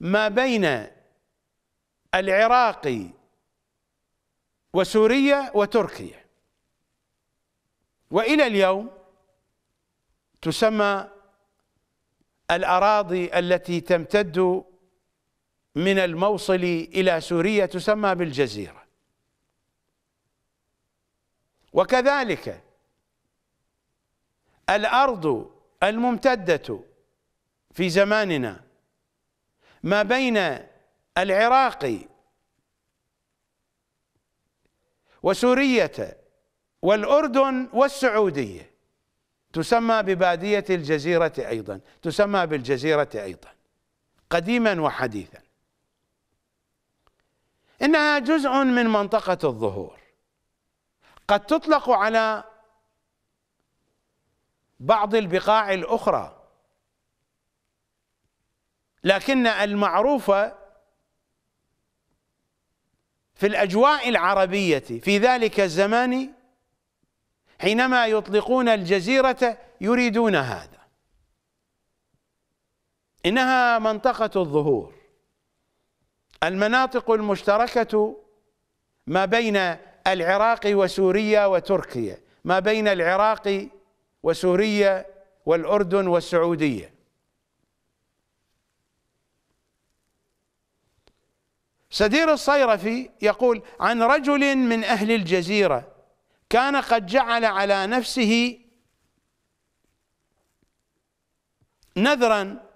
ما بين العراق وسوريا وتركيا والى اليوم تسمى الاراضي التي تمتد من الموصل الى سوريا تسمى بالجزيره وكذلك الارض الممتده في زماننا ما بين العراق وسورية والأردن والسعودية تسمى ببادية الجزيرة أيضا تسمى بالجزيرة أيضا قديما وحديثا إنها جزء من منطقة الظهور قد تطلق على بعض البقاع الأخرى لكن المعروف في الأجواء العربية في ذلك الزمان حينما يطلقون الجزيرة يريدون هذا إنها منطقة الظهور المناطق المشتركة ما بين العراق وسوريا وتركيا ما بين العراق وسوريا والأردن والسعودية سدير الصيرفي يقول عن رجل من أهل الجزيرة كان قد جعل على نفسه نذرا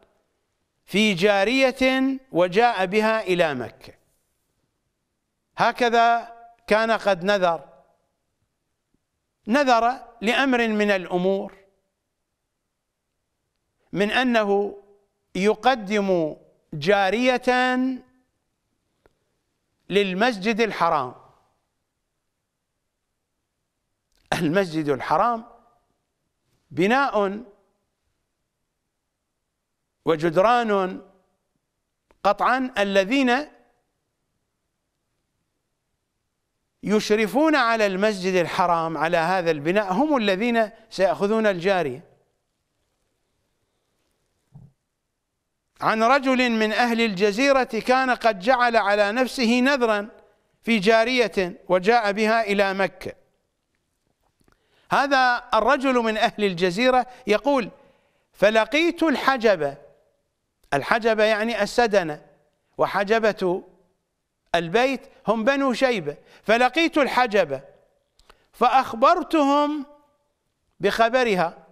في جارية وجاء بها إلى مكة هكذا كان قد نذر نذر لأمر من الأمور من أنه يقدم جارية للمسجد الحرام المسجد الحرام بناء وجدران قطعا الذين يشرفون على المسجد الحرام على هذا البناء هم الذين سيأخذون الجارية عن رجل من أهل الجزيرة كان قد جعل على نفسه نذرا في جارية وجاء بها إلى مكة هذا الرجل من أهل الجزيرة يقول فلقيت الحجبة الحجبة يعني السدنة وحجبة البيت هم بنو شيبة فلقيت الحجبة فأخبرتهم بخبرها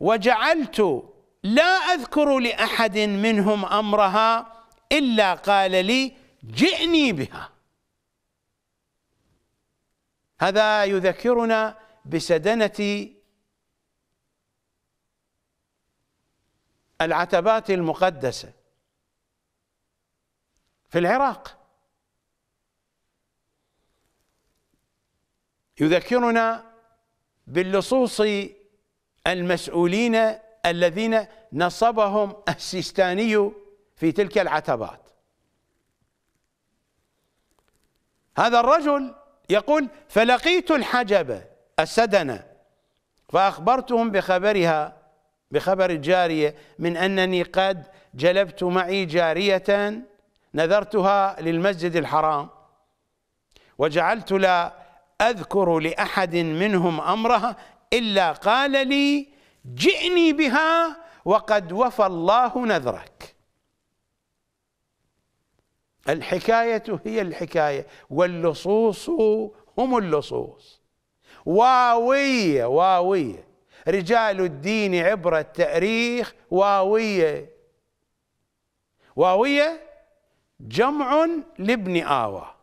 وجعلت لا أذكر لأحد منهم أمرها إلا قال لي جئني بها هذا يذكرنا بسدنة العتبات المقدسة في العراق يذكرنا باللصوص المسؤولين الذين نصبهم السيستاني في تلك العتبات هذا الرجل يقول فلقيت الحجبة السدنة فأخبرتهم بخبرها بخبر الجارية من أنني قد جلبت معي جارية نذرتها للمسجد الحرام وجعلت لا أذكر لأحد منهم أمرها إلا قال لي جئني بها وقد وفى الله نذرك الحكاية هي الحكاية واللصوص هم اللصوص واوية واوية رجال الدين عبر التاريخ واوية واوية جمع لابن آوى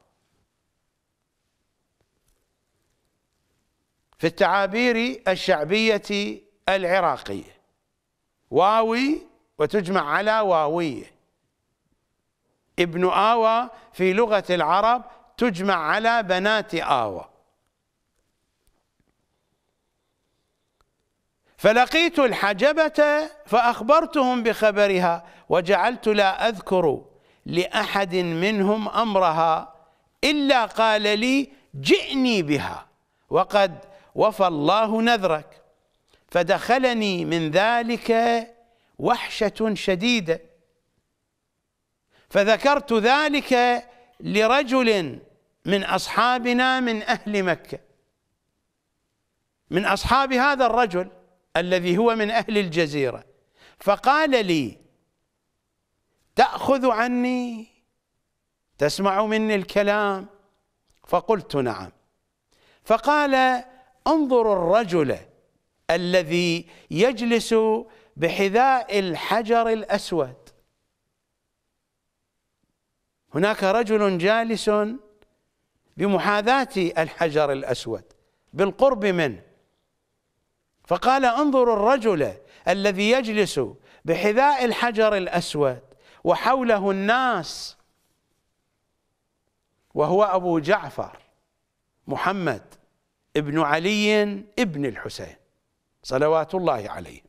في التعابير الشعبية العراقية واوي وتجمع على واوية ابن آوى في لغة العرب تجمع على بنات آوى فلقيت الحجبة فأخبرتهم بخبرها وجعلت لا أذكر لأحد منهم أمرها إلا قال لي جئني بها وقد وفى الله نذرك فدخلني من ذلك وحشة شديدة فذكرت ذلك لرجل من أصحابنا من أهل مكة من أصحاب هذا الرجل الذي هو من أهل الجزيرة فقال لي تأخذ عني تسمع مني الكلام فقلت نعم فقال انظر الرجل الذي يجلس بحذاء الحجر الأسود هناك رجل جالس بمحاذاة الحجر الأسود بالقرب منه فقال انظروا الرجل الذي يجلس بحذاء الحجر الأسود وحوله الناس وهو أبو جعفر محمد ابن علي ابن الحسين صلوات الله عليه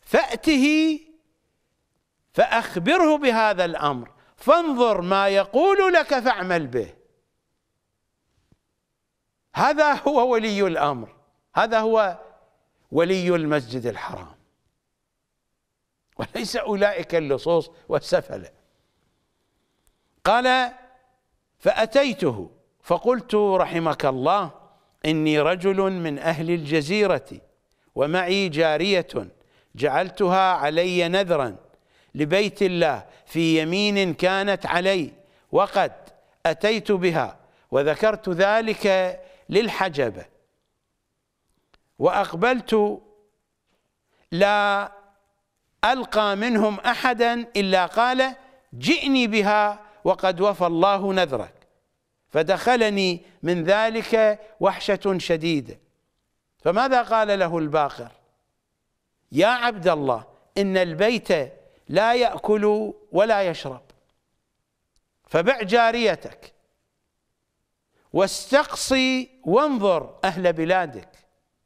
فأته فأخبره بهذا الأمر فانظر ما يقول لك فاعمل به هذا هو ولي الأمر هذا هو ولي المسجد الحرام وليس أولئك اللصوص والسفلة قال فأتيته فقلت رحمك الله إني رجل من أهل الجزيرة ومعي جارية جعلتها علي نذرا لبيت الله في يمين كانت علي وقد أتيت بها وذكرت ذلك للحجبة وأقبلت لا ألقى منهم أحدا إلا قال جئني بها وقد وفى الله نذرك فدخلني من ذلك وحشة شديدة فماذا قال له الباقر يا عبد الله إن البيت لا يأكل ولا يشرب فبع جاريتك واستقصي وانظر أهل بلادك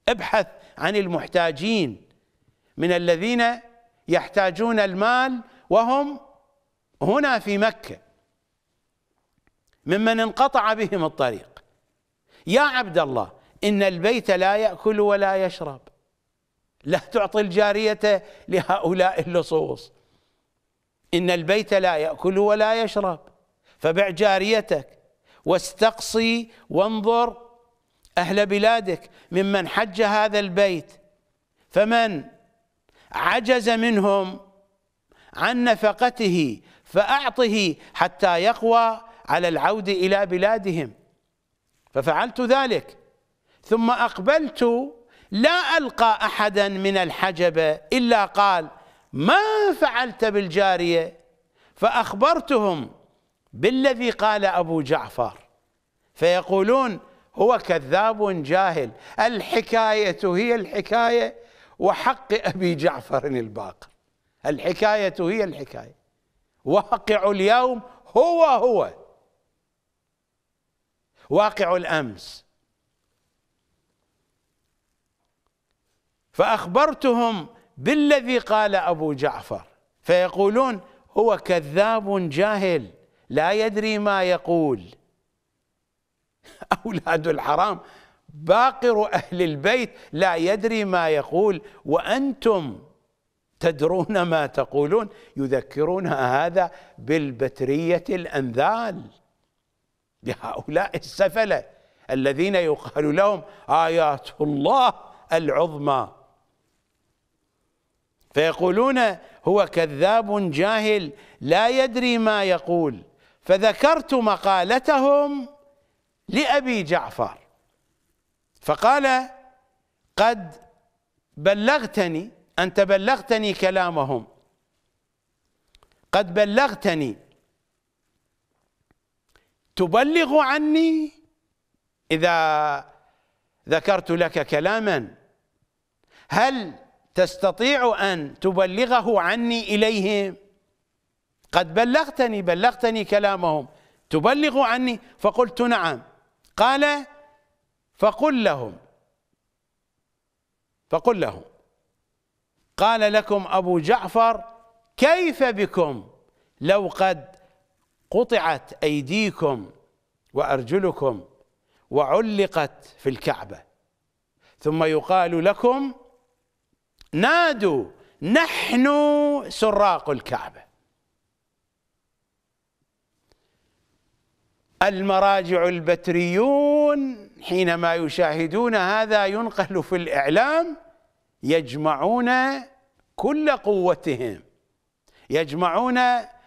ابحث عن المحتاجين من الذين يحتاجون المال وهم هنا في مكة ممن انقطع بهم الطريق يا عبد الله إن البيت لا يأكل ولا يشرب لا تعطي الجارية لهؤلاء اللصوص إن البيت لا يأكل ولا يشرب فبع جاريتك واستقصي وانظر أهل بلادك ممن حج هذا البيت فمن عجز منهم عن نفقته فأعطه حتى يقوى على العود إلى بلادهم ففعلت ذلك ثم أقبلت لا ألقى أحدا من الحجبة إلا قال ما فعلت بالجارية فأخبرتهم بالذي قال أبو جعفر فيقولون هو كذاب جاهل الحكاية هي الحكاية وحق أبي جعفر الباقر الحكاية هي الحكاية واقع اليوم هو هو واقع الامس فاخبرتهم بالذي قال ابو جعفر فيقولون هو كذاب جاهل لا يدري ما يقول [LAUGHS] اولاد الحرام باقر اهل البيت لا يدري ما يقول وانتم تدرون ما تقولون يذكرون هذا بالبتريه الانذال [LAUGHS] لهؤلاء السفلة الذين يقال لهم آيات الله العظمى فيقولون هو كذاب جاهل لا يدري ما يقول فذكرت مقالتهم لأبي جعفر فقال قد بلغتني أنت بلغتني كلامهم قد بلغتني تبلغ عني إذا ذكرت لك كلاما هل تستطيع أن تبلغه عني إليهم قد بلغتني بلغتني كلامهم تبلغ عني فقلت نعم قال فقل لهم فقل لهم قال لكم أبو جعفر كيف بكم لو قد قطعت ايديكم وارجلكم وعلقت في الكعبه ثم يقال لكم نادوا نحن سراق الكعبه المراجع البتريون حينما يشاهدون هذا ينقل في الاعلام يجمعون كل قوتهم يجمعون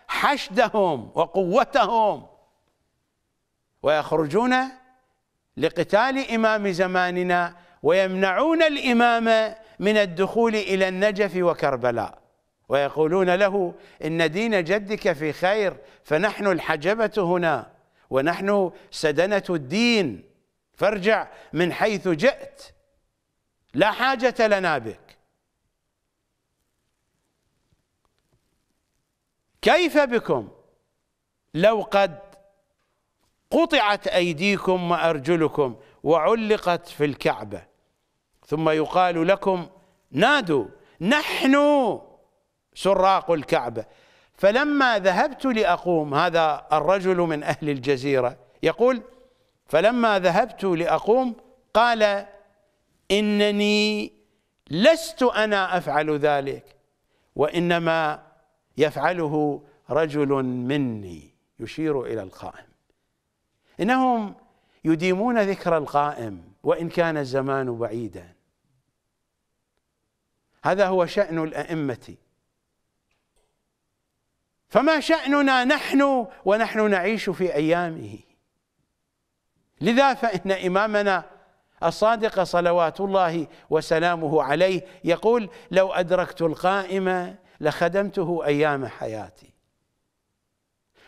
حشدهم وقوتهم ويخرجون لقتال إمام زماننا ويمنعون الإمام من الدخول إلى النجف وكربلاء ويقولون له إن دين جدك في خير فنحن الحجبة هنا ونحن سدنة الدين فارجع من حيث جئت لا حاجة لنا بك كيف بكم لو قد قطعت أيديكم وأرجلكم وعلقت في الكعبة ثم يقال لكم نادوا نحن سراق الكعبة فلما ذهبت لأقوم هذا الرجل من أهل الجزيرة يقول فلما ذهبت لأقوم قال إنني لست أنا أفعل ذلك وإنما يفعله رجل مني يشير الى القائم انهم يديمون ذكر القائم وان كان الزمان بعيدا هذا هو شان الائمه فما شاننا نحن ونحن نعيش في ايامه لذا فان امامنا الصادق صلوات الله وسلامه عليه يقول لو ادركت القائم لخدمته ايام حياتي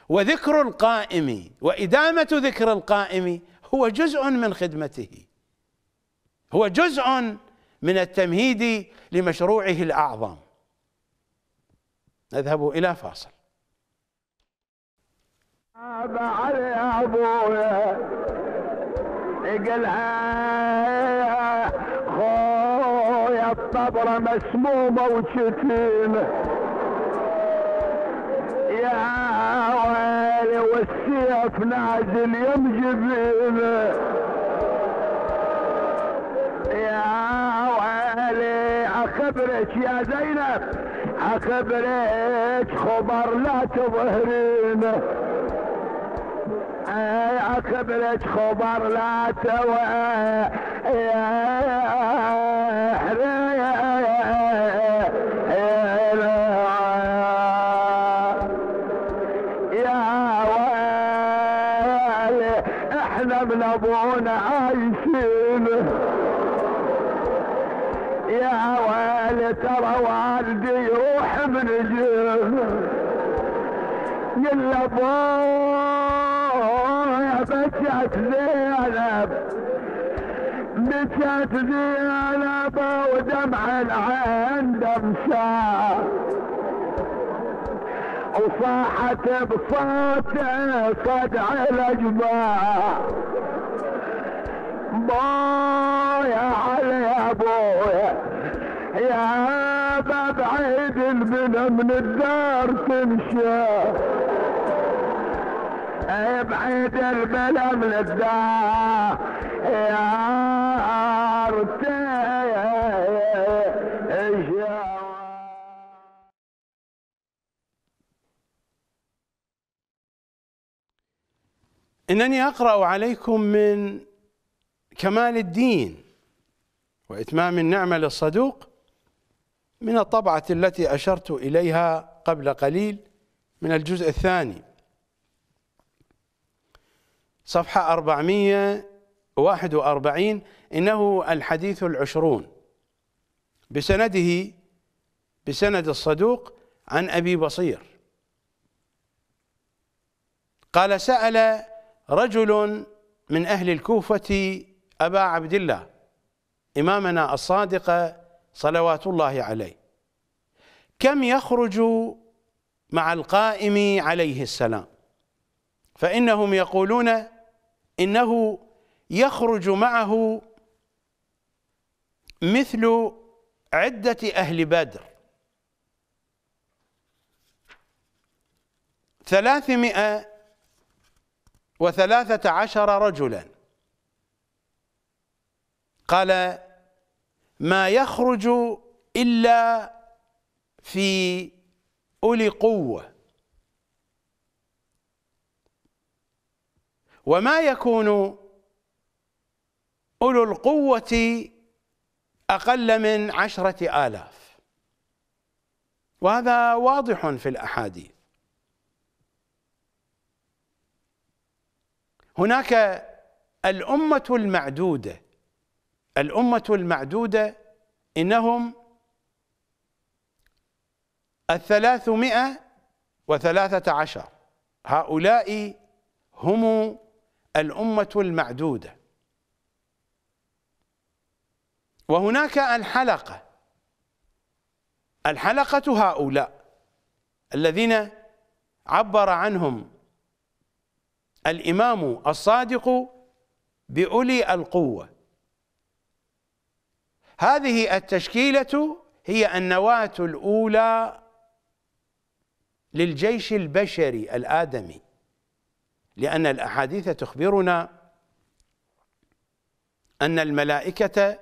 وذكر القائم وادامه ذكر القائم هو جزء من خدمته هو جزء من التمهيد لمشروعه الاعظم نذهب الى فاصل علي ابويا اقلها الطبرة مسمومة وشتيمة يا ويلي والسيف نازل يم جبينه يا ويلي اخبرك يا زينب اخبرك خبر لا تظهرينه اي اخبرك خبر لا توهرينه ابونا عايشين يا ويلي ترى والدي يروح من جيب يلا يا بكت زينب بكت زينب ودمع العين دم وصاحت بصوت على الاجبار ابويا على ابويا يا باب عيد البنا من الدار تمشي إيه بعيد البلا من الدار يا انني اقرا عليكم من كمال الدين وإتمام النعمة للصدوق من الطبعة التي أشرت إليها قبل قليل من الجزء الثاني صفحة 441 إنه الحديث العشرون بسنده بسند الصدوق عن أبي بصير قال سأل رجل من أهل الكوفة أبا عبد الله إمامنا الصادق صلوات الله عليه كم يخرج مع القائم عليه السلام فإنهم يقولون إنه يخرج معه مثل عدة أهل بدر ثلاثمائة وثلاثة عشر رجلاً قال ما يخرج إلا في أولي قوة وما يكون أولو القوة أقل من عشرة آلاف وهذا واضح في الأحاديث هناك الأمة المعدودة الأمة المعدودة إنهم الثلاثمائة وثلاثة عشر هؤلاء هم الأمة المعدودة وهناك الحلقة الحلقة هؤلاء الذين عبر عنهم الإمام الصادق بأولي القوة هذه التشكيلة هي النواة الأولى للجيش البشري الآدمي لأن الأحاديث تخبرنا أن الملائكة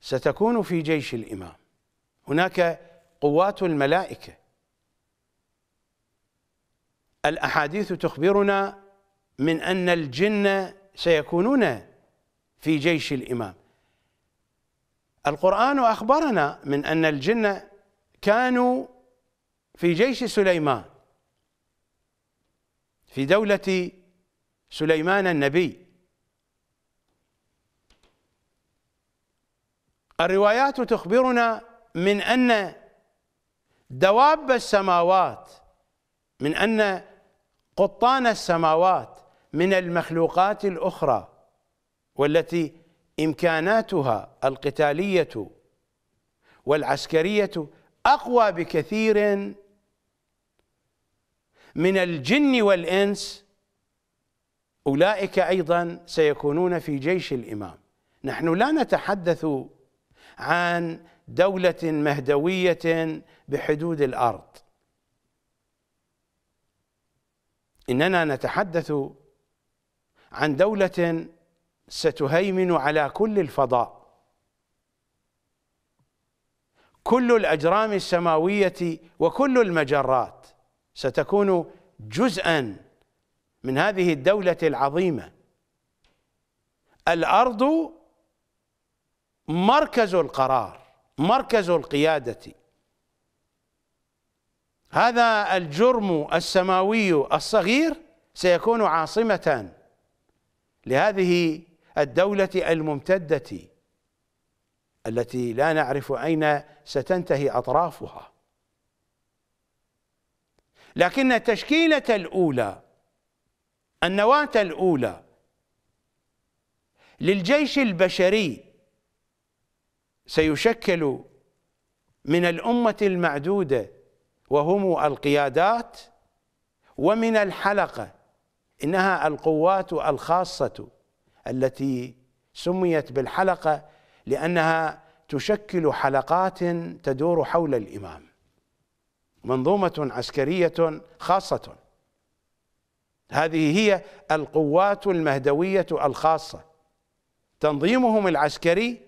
ستكون في جيش الإمام هناك قوات الملائكة الأحاديث تخبرنا من أن الجن سيكونون في جيش الإمام القرآن أخبرنا من أن الجن كانوا في جيش سليمان في دولة سليمان النبي الروايات تخبرنا من أن دواب السماوات من أن قطان السماوات من المخلوقات الأخرى والتي إمكاناتها القتالية والعسكرية أقوى بكثير من الجن والإنس أولئك أيضا سيكونون في جيش الإمام نحن لا نتحدث عن دولة مهدوية بحدود الأرض إننا نتحدث عن دولة ستهيمن على كل الفضاء كل الأجرام السماوية وكل المجرات ستكون جزءا من هذه الدولة العظيمة الأرض مركز القرار مركز القيادة هذا الجرم السماوي الصغير سيكون عاصمة لهذه الدولة الممتدة التي لا نعرف أين ستنتهي أطرافها لكن التشكيلة الأولى النواة الأولى للجيش البشري سيشكل من الأمة المعدودة وهم القيادات ومن الحلقة إنها القوات الخاصة التي سميت بالحلقه لانها تشكل حلقات تدور حول الامام منظومه عسكريه خاصه هذه هي القوات المهدويه الخاصه تنظيمهم العسكري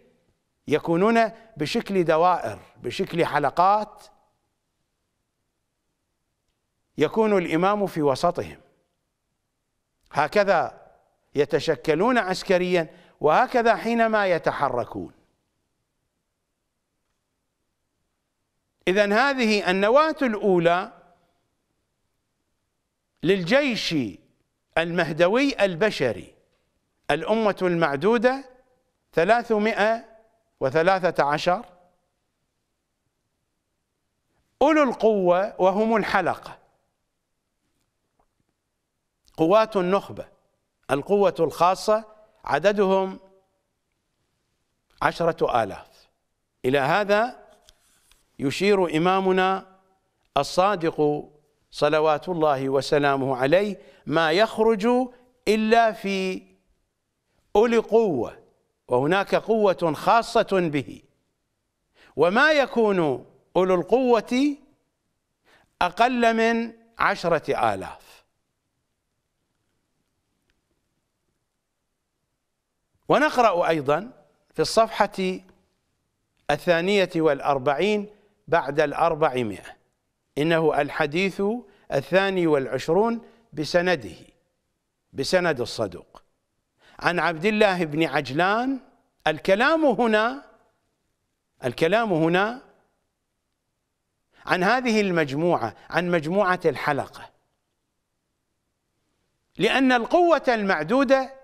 يكونون بشكل دوائر بشكل حلقات يكون الامام في وسطهم هكذا يتشكلون عسكريا وهكذا حينما يتحركون إذا هذه النواة الأولى للجيش المهدوي البشري الأمة المعدودة ثلاثمائة وثلاثة عشر أولو القوة وهم الحلقة قوات النخبة القوة الخاصة عددهم عشرة آلاف إلى هذا يشير إمامنا الصادق صلوات الله وسلامه عليه ما يخرج إلا في أولي قوة وهناك قوة خاصة به وما يكون أولو القوة أقل من عشرة آلاف ونقرأ أيضا في الصفحة الثانية والأربعين بعد الأربعمائة إنه الحديث الثاني والعشرون بسنده بسند الصدوق عن عبد الله بن عجلان الكلام هنا الكلام هنا عن هذه المجموعة عن مجموعة الحلقة لأن القوة المعدودة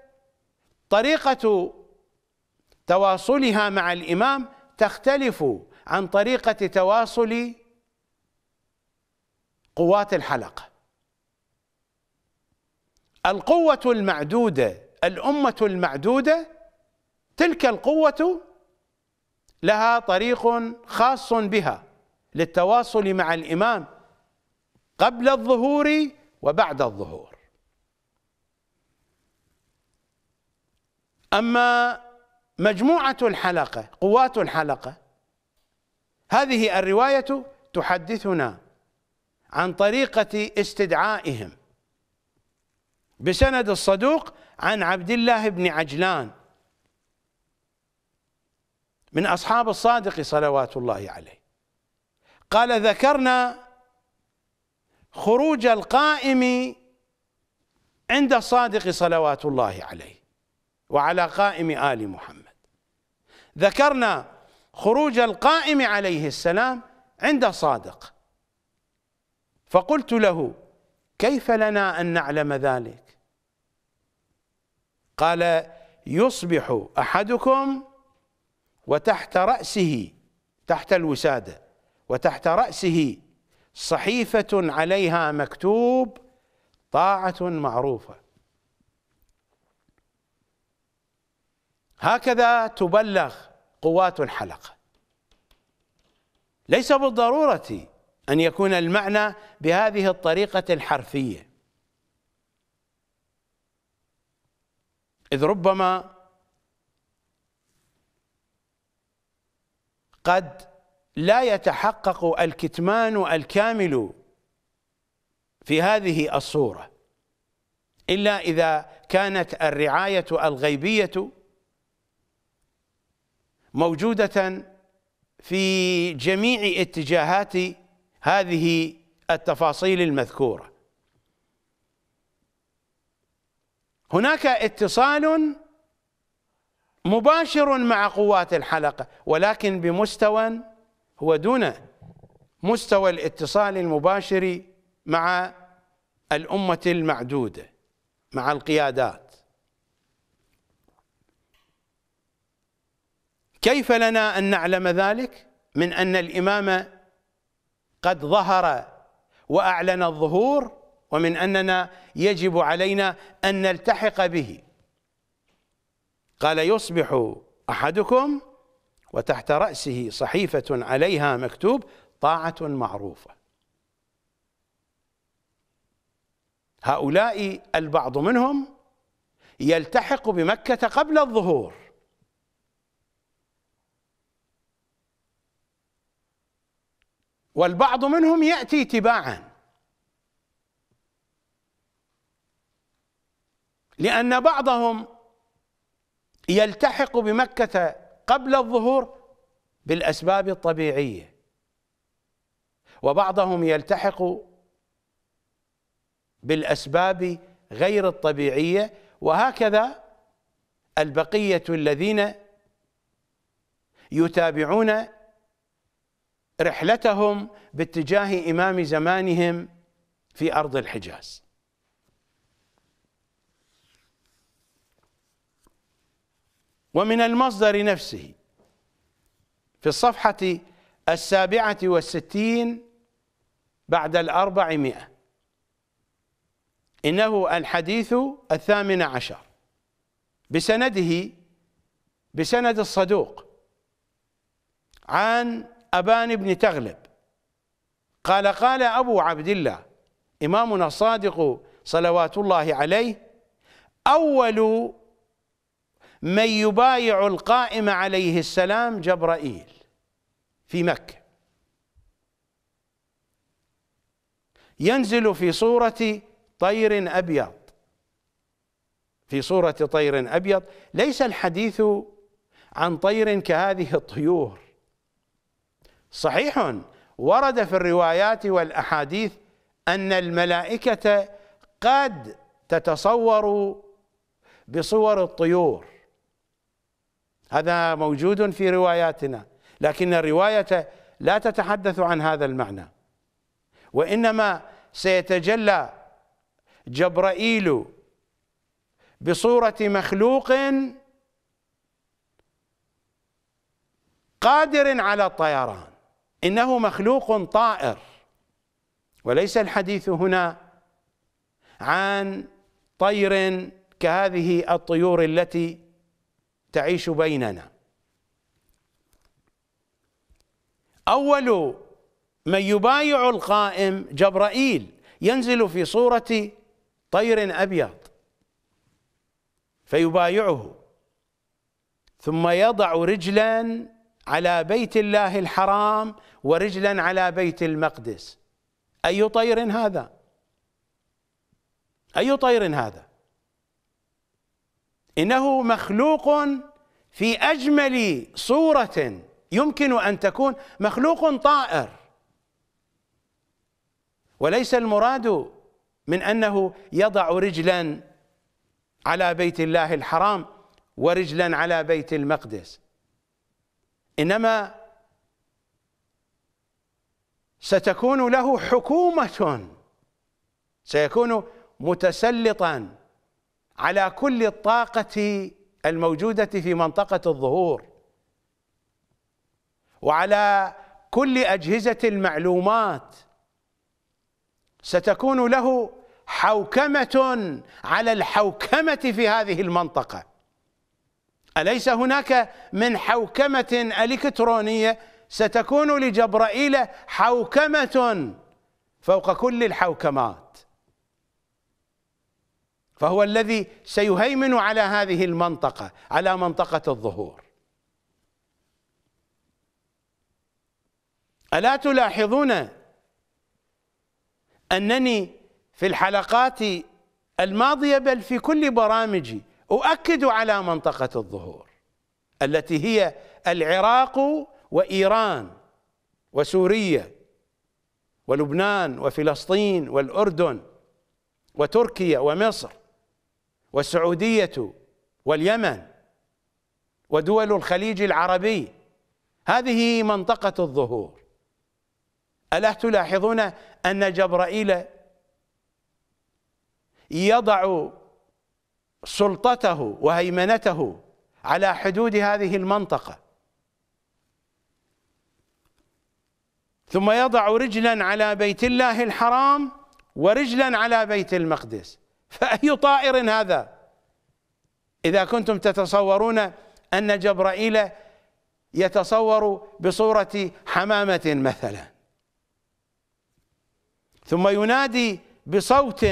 طريقة تواصلها مع الإمام تختلف عن طريقة تواصل قوات الحلقة القوة المعدودة الأمة المعدودة تلك القوة لها طريق خاص بها للتواصل مع الإمام قبل الظهور وبعد الظهور أما مجموعة الحلقة قوات الحلقة هذه الرواية تحدثنا عن طريقة استدعائهم بسند الصدوق عن عبد الله بن عجلان من أصحاب الصادق صلوات الله عليه قال ذكرنا خروج القائم عند الصادق صلوات الله عليه وعلى قائم آل محمد ذكرنا خروج القائم عليه السلام عند صادق فقلت له كيف لنا أن نعلم ذلك قال يصبح أحدكم وتحت رأسه تحت الوسادة وتحت رأسه صحيفة عليها مكتوب طاعة معروفة هكذا تبلغ قوات الحلقة ليس بالضرورة أن يكون المعنى بهذه الطريقة الحرفية إذ ربما قد لا يتحقق الكتمان الكامل في هذه الصورة إلا إذا كانت الرعاية الغيبية موجودة في جميع اتجاهات هذه التفاصيل المذكورة هناك اتصال مباشر مع قوات الحلقة ولكن بمستوى هو دون مستوى الاتصال المباشر مع الأمة المعدودة مع القيادات كيف لنا ان نعلم ذلك من ان الامام قد ظهر واعلن الظهور ومن اننا يجب علينا ان نلتحق به قال يصبح احدكم وتحت راسه صحيفه عليها مكتوب طاعه معروفه هؤلاء البعض منهم يلتحق بمكه قبل الظهور والبعض منهم ياتي تباعا لان بعضهم يلتحق بمكه قبل الظهور بالاسباب الطبيعيه وبعضهم يلتحق بالاسباب غير الطبيعيه وهكذا البقيه الذين يتابعون رحلتهم باتجاه إمام زمانهم في أرض الحجاز ومن المصدر نفسه في الصفحة السابعة والستين بعد الأربعمائة إنه الحديث الثامن عشر بسنده بسند الصدوق عن أبان بن تغلب قال قال أبو عبد الله إمامنا الصادق صلوات الله عليه أول من يبايع القائم عليه السلام جبرائيل في مكة ينزل في صورة طير أبيض في صورة طير أبيض ليس الحديث عن طير كهذه الطيور صحيح ورد في الروايات والاحاديث ان الملائكه قد تتصور بصور الطيور هذا موجود في رواياتنا لكن الروايه لا تتحدث عن هذا المعنى وانما سيتجلى جبرائيل بصوره مخلوق قادر على الطيران انه مخلوق طائر وليس الحديث هنا عن طير كهذه الطيور التي تعيش بيننا اول من يبايع القائم جبرائيل ينزل في صوره طير ابيض فيبايعه ثم يضع رجلا على بيت الله الحرام ورجلا على بيت المقدس أي طير هذا أي طير هذا إنه مخلوق في أجمل صورة يمكن أن تكون مخلوق طائر وليس المراد من أنه يضع رجلا على بيت الله الحرام ورجلا على بيت المقدس إنما ستكون له حكومة سيكون متسلطا على كل الطاقة الموجودة في منطقة الظهور وعلى كل أجهزة المعلومات ستكون له حوكمة على الحوكمة في هذه المنطقة أليس هناك من حوكمة إلكترونية ستكون لجبرائيل حوكمة فوق كل الحوكمات فهو الذي سيهيمن على هذه المنطقة على منطقة الظهور ألا تلاحظون أنني في الحلقات الماضية بل في كل برامجي أؤكد على منطقة الظهور التي هي العراق وإيران وسوريا ولبنان وفلسطين والأردن وتركيا ومصر والسعودية واليمن ودول الخليج العربي هذه منطقة الظهور ألا تلاحظون أن جبرائيل يضع سلطته وهيمنته على حدود هذه المنطقة ثم يضع رجلا على بيت الله الحرام ورجلا على بيت المقدس فأي طائر هذا إذا كنتم تتصورون أن جبرائيل يتصور بصورة حمامة مثلا ثم ينادي بصوت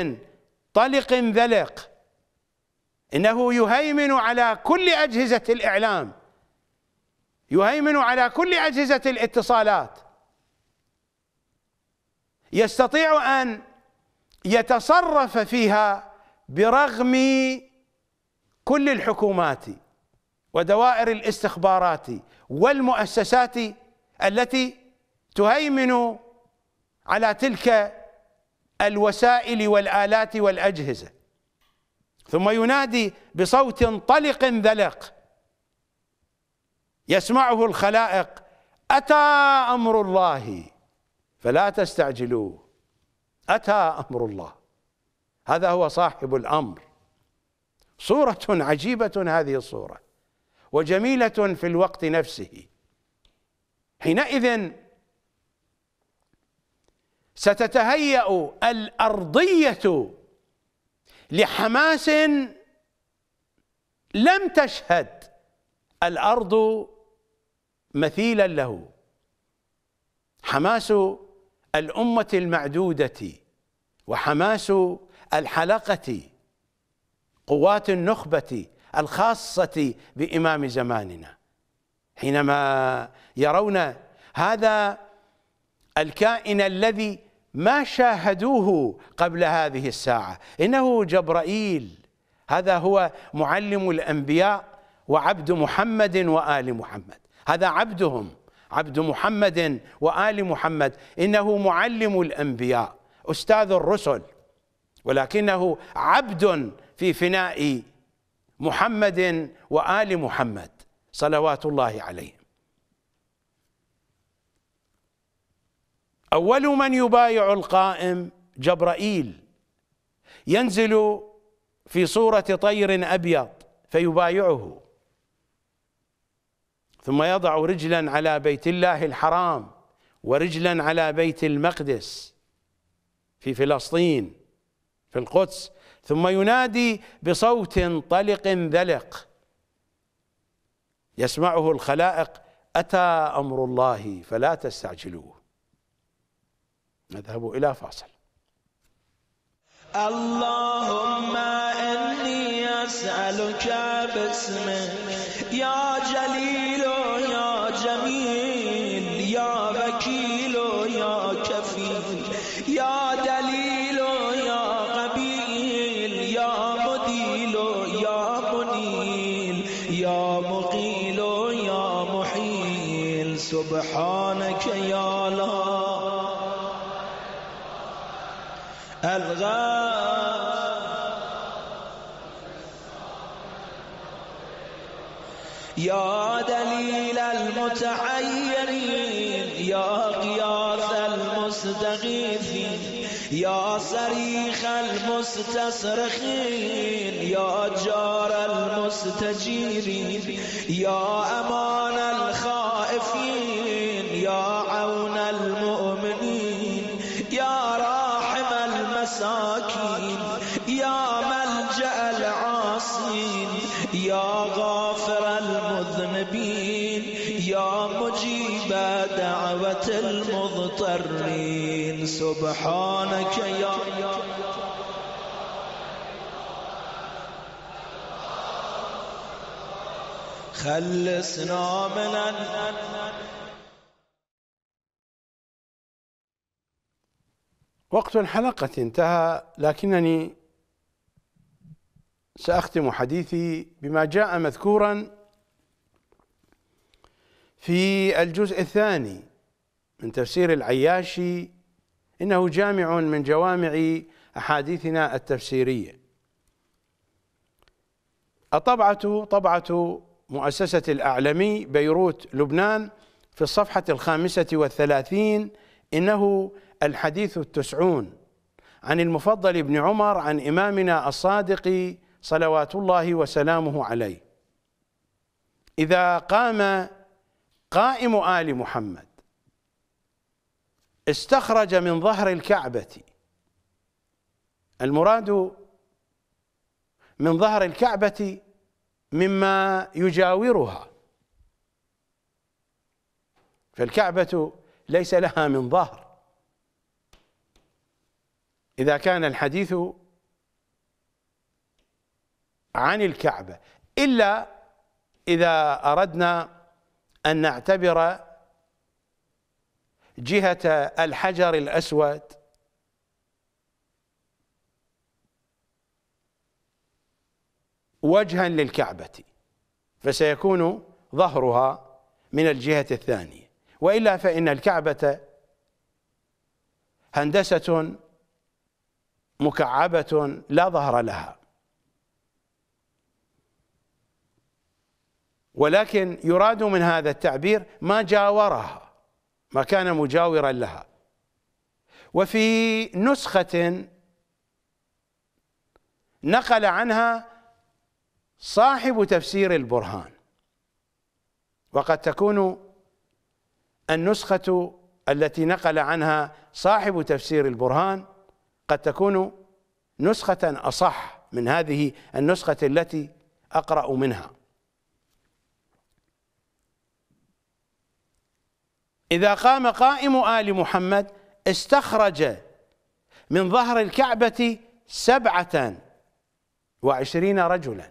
طلق ذلق انه يهيمن على كل اجهزه الاعلام يهيمن على كل اجهزه الاتصالات يستطيع ان يتصرف فيها برغم كل الحكومات ودوائر الاستخبارات والمؤسسات التي تهيمن على تلك الوسائل والالات والاجهزه ثم ينادي بصوت طلق ذلق يسمعه الخلائق أتى أمر الله فلا تستعجلوه أتى أمر الله هذا هو صاحب الأمر صورة عجيبة هذه الصورة وجميلة في الوقت نفسه حينئذ ستتهيأ الأرضية لحماس لم تشهد الارض مثيلا له حماس الامه المعدوده وحماس الحلقه قوات النخبه الخاصه بامام زماننا حينما يرون هذا الكائن الذي ما شاهدوه قبل هذه الساعة إنه جبرائيل هذا هو معلم الأنبياء وعبد محمد وآل محمد هذا عبدهم عبد محمد وآل محمد إنه معلم الأنبياء أستاذ الرسل ولكنه عبد في فناء محمد وآل محمد صلوات الله عليه أول من يبايع القائم جبرائيل ينزل في صورة طير أبيض فيبايعه ثم يضع رجلا على بيت الله الحرام ورجلا على بيت المقدس في فلسطين في القدس ثم ينادي بصوت طلق ذلق يسمعه الخلائق أتى أمر الله فلا تستعجلوه نذهب إلى فاصل اللهم إني أسألك باسمك يا جليل يا دليل المتحيرين يا قياس المستغيثين يا صريخ المستصرخين يا جار المستجيرين يا أمان الخير سبحانك يا خلصنا من وقت الحلقة انتهى لكنني سأختم حديثي بما جاء مذكورا في الجزء الثاني من تفسير العياشي إنه جامع من جوامع أحاديثنا التفسيرية الطبعة طبعة مؤسسة الأعلمي بيروت لبنان في الصفحة الخامسة والثلاثين إنه الحديث التسعون عن المفضل بن عمر عن إمامنا الصادق صلوات الله وسلامه عليه إذا قام قائم آل محمد استخرج من ظهر الكعبة المراد من ظهر الكعبة مما يجاورها فالكعبة ليس لها من ظهر إذا كان الحديث عن الكعبة إلا إذا أردنا أن نعتبر جهة الحجر الأسود وجها للكعبة فسيكون ظهرها من الجهة الثانية وإلا فإن الكعبة هندسة مكعبة لا ظهر لها ولكن يراد من هذا التعبير ما جاورها ما كان مجاورا لها وفي نسخة نقل عنها صاحب تفسير البرهان وقد تكون النسخة التي نقل عنها صاحب تفسير البرهان قد تكون نسخة أصح من هذه النسخة التي أقرأ منها إذا قام قائم آل محمد استخرج من ظهر الكعبة سبعة وعشرين رجلا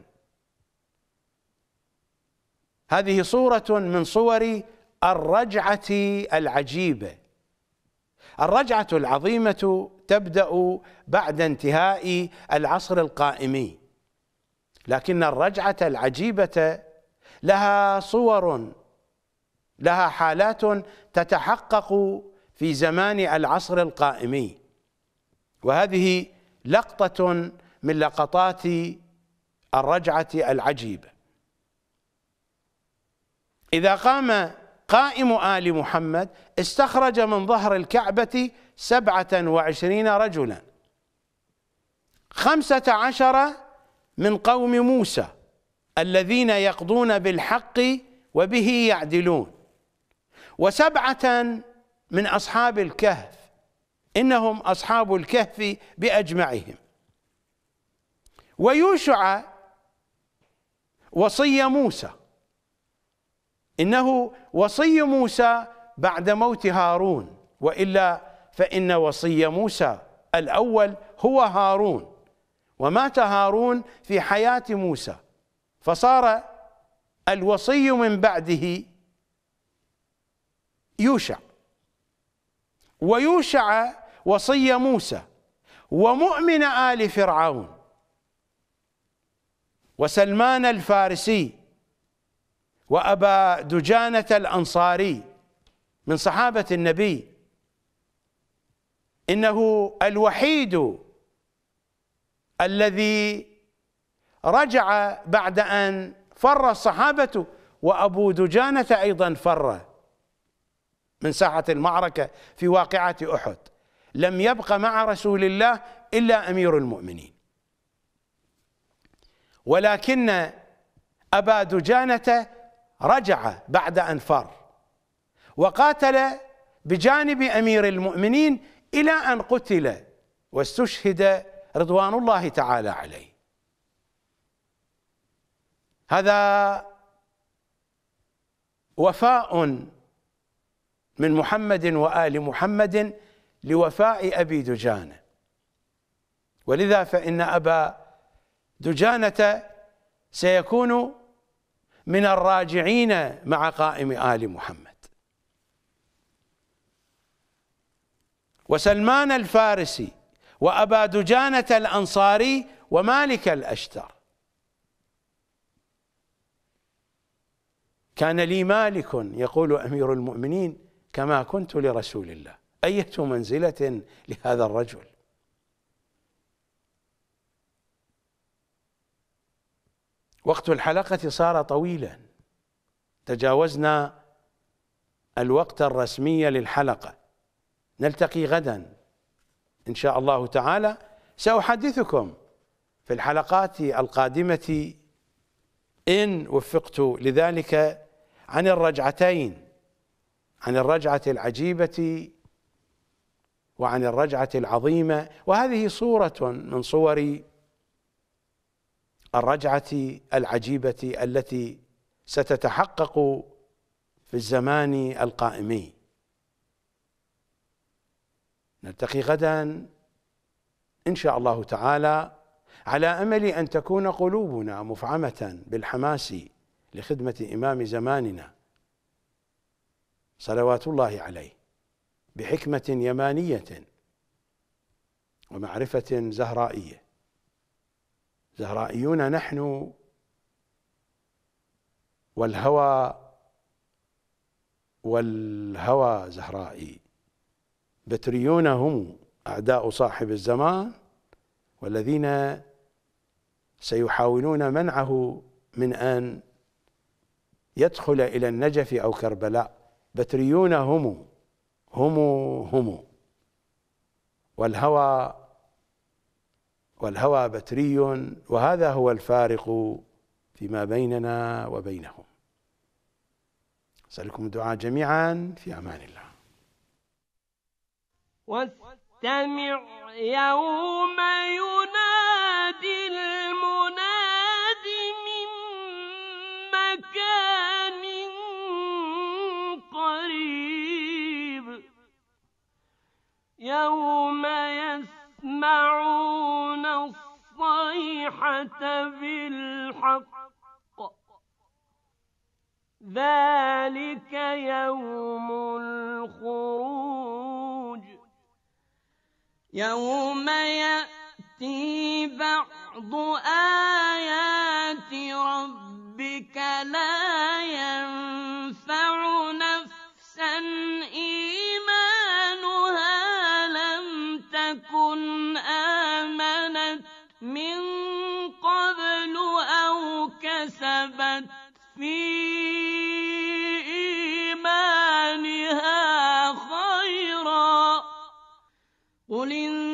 هذه صورة من صور الرجعة العجيبة الرجعة العظيمة تبدأ بعد انتهاء العصر القائمي لكن الرجعة العجيبة لها صور لها حالات تتحقق في زمان العصر القائمي وهذه لقطة من لقطات الرجعة العجيبة إذا قام قائم آل محمد استخرج من ظهر الكعبة سبعة وعشرين رجلا خمسة عشر من قوم موسى الذين يقضون بالحق وبه يعدلون وسبعة من أصحاب الكهف إنهم أصحاب الكهف بأجمعهم ويوشع وصي موسى إنه وصي موسى بعد موت هارون وإلا فإن وصي موسى الأول هو هارون ومات هارون في حياة موسى فصار الوصي من بعده يوشع ويوشع وصي موسى ومؤمن آل فرعون وسلمان الفارسي وأبا دجانة الأنصاري من صحابة النبي إنه الوحيد الذي رجع بعد أن فر الصحابة وأبو دجانة أيضا فر من ساحة المعركة في واقعة أحد لم يبق مع رسول الله إلا أمير المؤمنين ولكن أبا دجانة رجع بعد أن فر وقاتل بجانب أمير المؤمنين إلى أن قتل واستشهد رضوان الله تعالى عليه هذا وفاء من محمد وآل محمد لوفاء أبي دجانة ولذا فإن أبا دجانة سيكون من الراجعين مع قائم آل محمد وسلمان الفارسي وأبا دجانة الأنصاري ومالك الأشتر كان لي مالك يقول أمير المؤمنين كما كنت لرسول الله أية منزلة لهذا الرجل وقت الحلقة صار طويلا تجاوزنا الوقت الرسمي للحلقة نلتقي غدا إن شاء الله تعالى سأحدثكم في الحلقات القادمة إن وفقت لذلك عن الرجعتين عن الرجعة العجيبة وعن الرجعة العظيمة وهذه صورة من صور الرجعة العجيبة التي ستتحقق في الزمان القائم نلتقي غدا ان شاء الله تعالى على امل ان تكون قلوبنا مفعمه بالحماس لخدمه امام زماننا صلوات الله عليه بحكمة يمانية ومعرفة زهرائية زهرائيون نحن والهوى والهوى زهرائي بتريون هم أعداء صاحب الزمان والذين سيحاولون منعه من أن يدخل إلى النجف أو كربلاء بتريون هم هم هم والهوى والهوى بتري وهذا هو الفارق فيما بيننا وبينهم أسألكم الدعاء جميعا في أمان الله واستمع يوم ينادي المنادي من مكان يوم يسمعون الصيحة بالحق ذلك يوم الخروج يوم يأتي بعض آيات ربك لا ينفع 我领。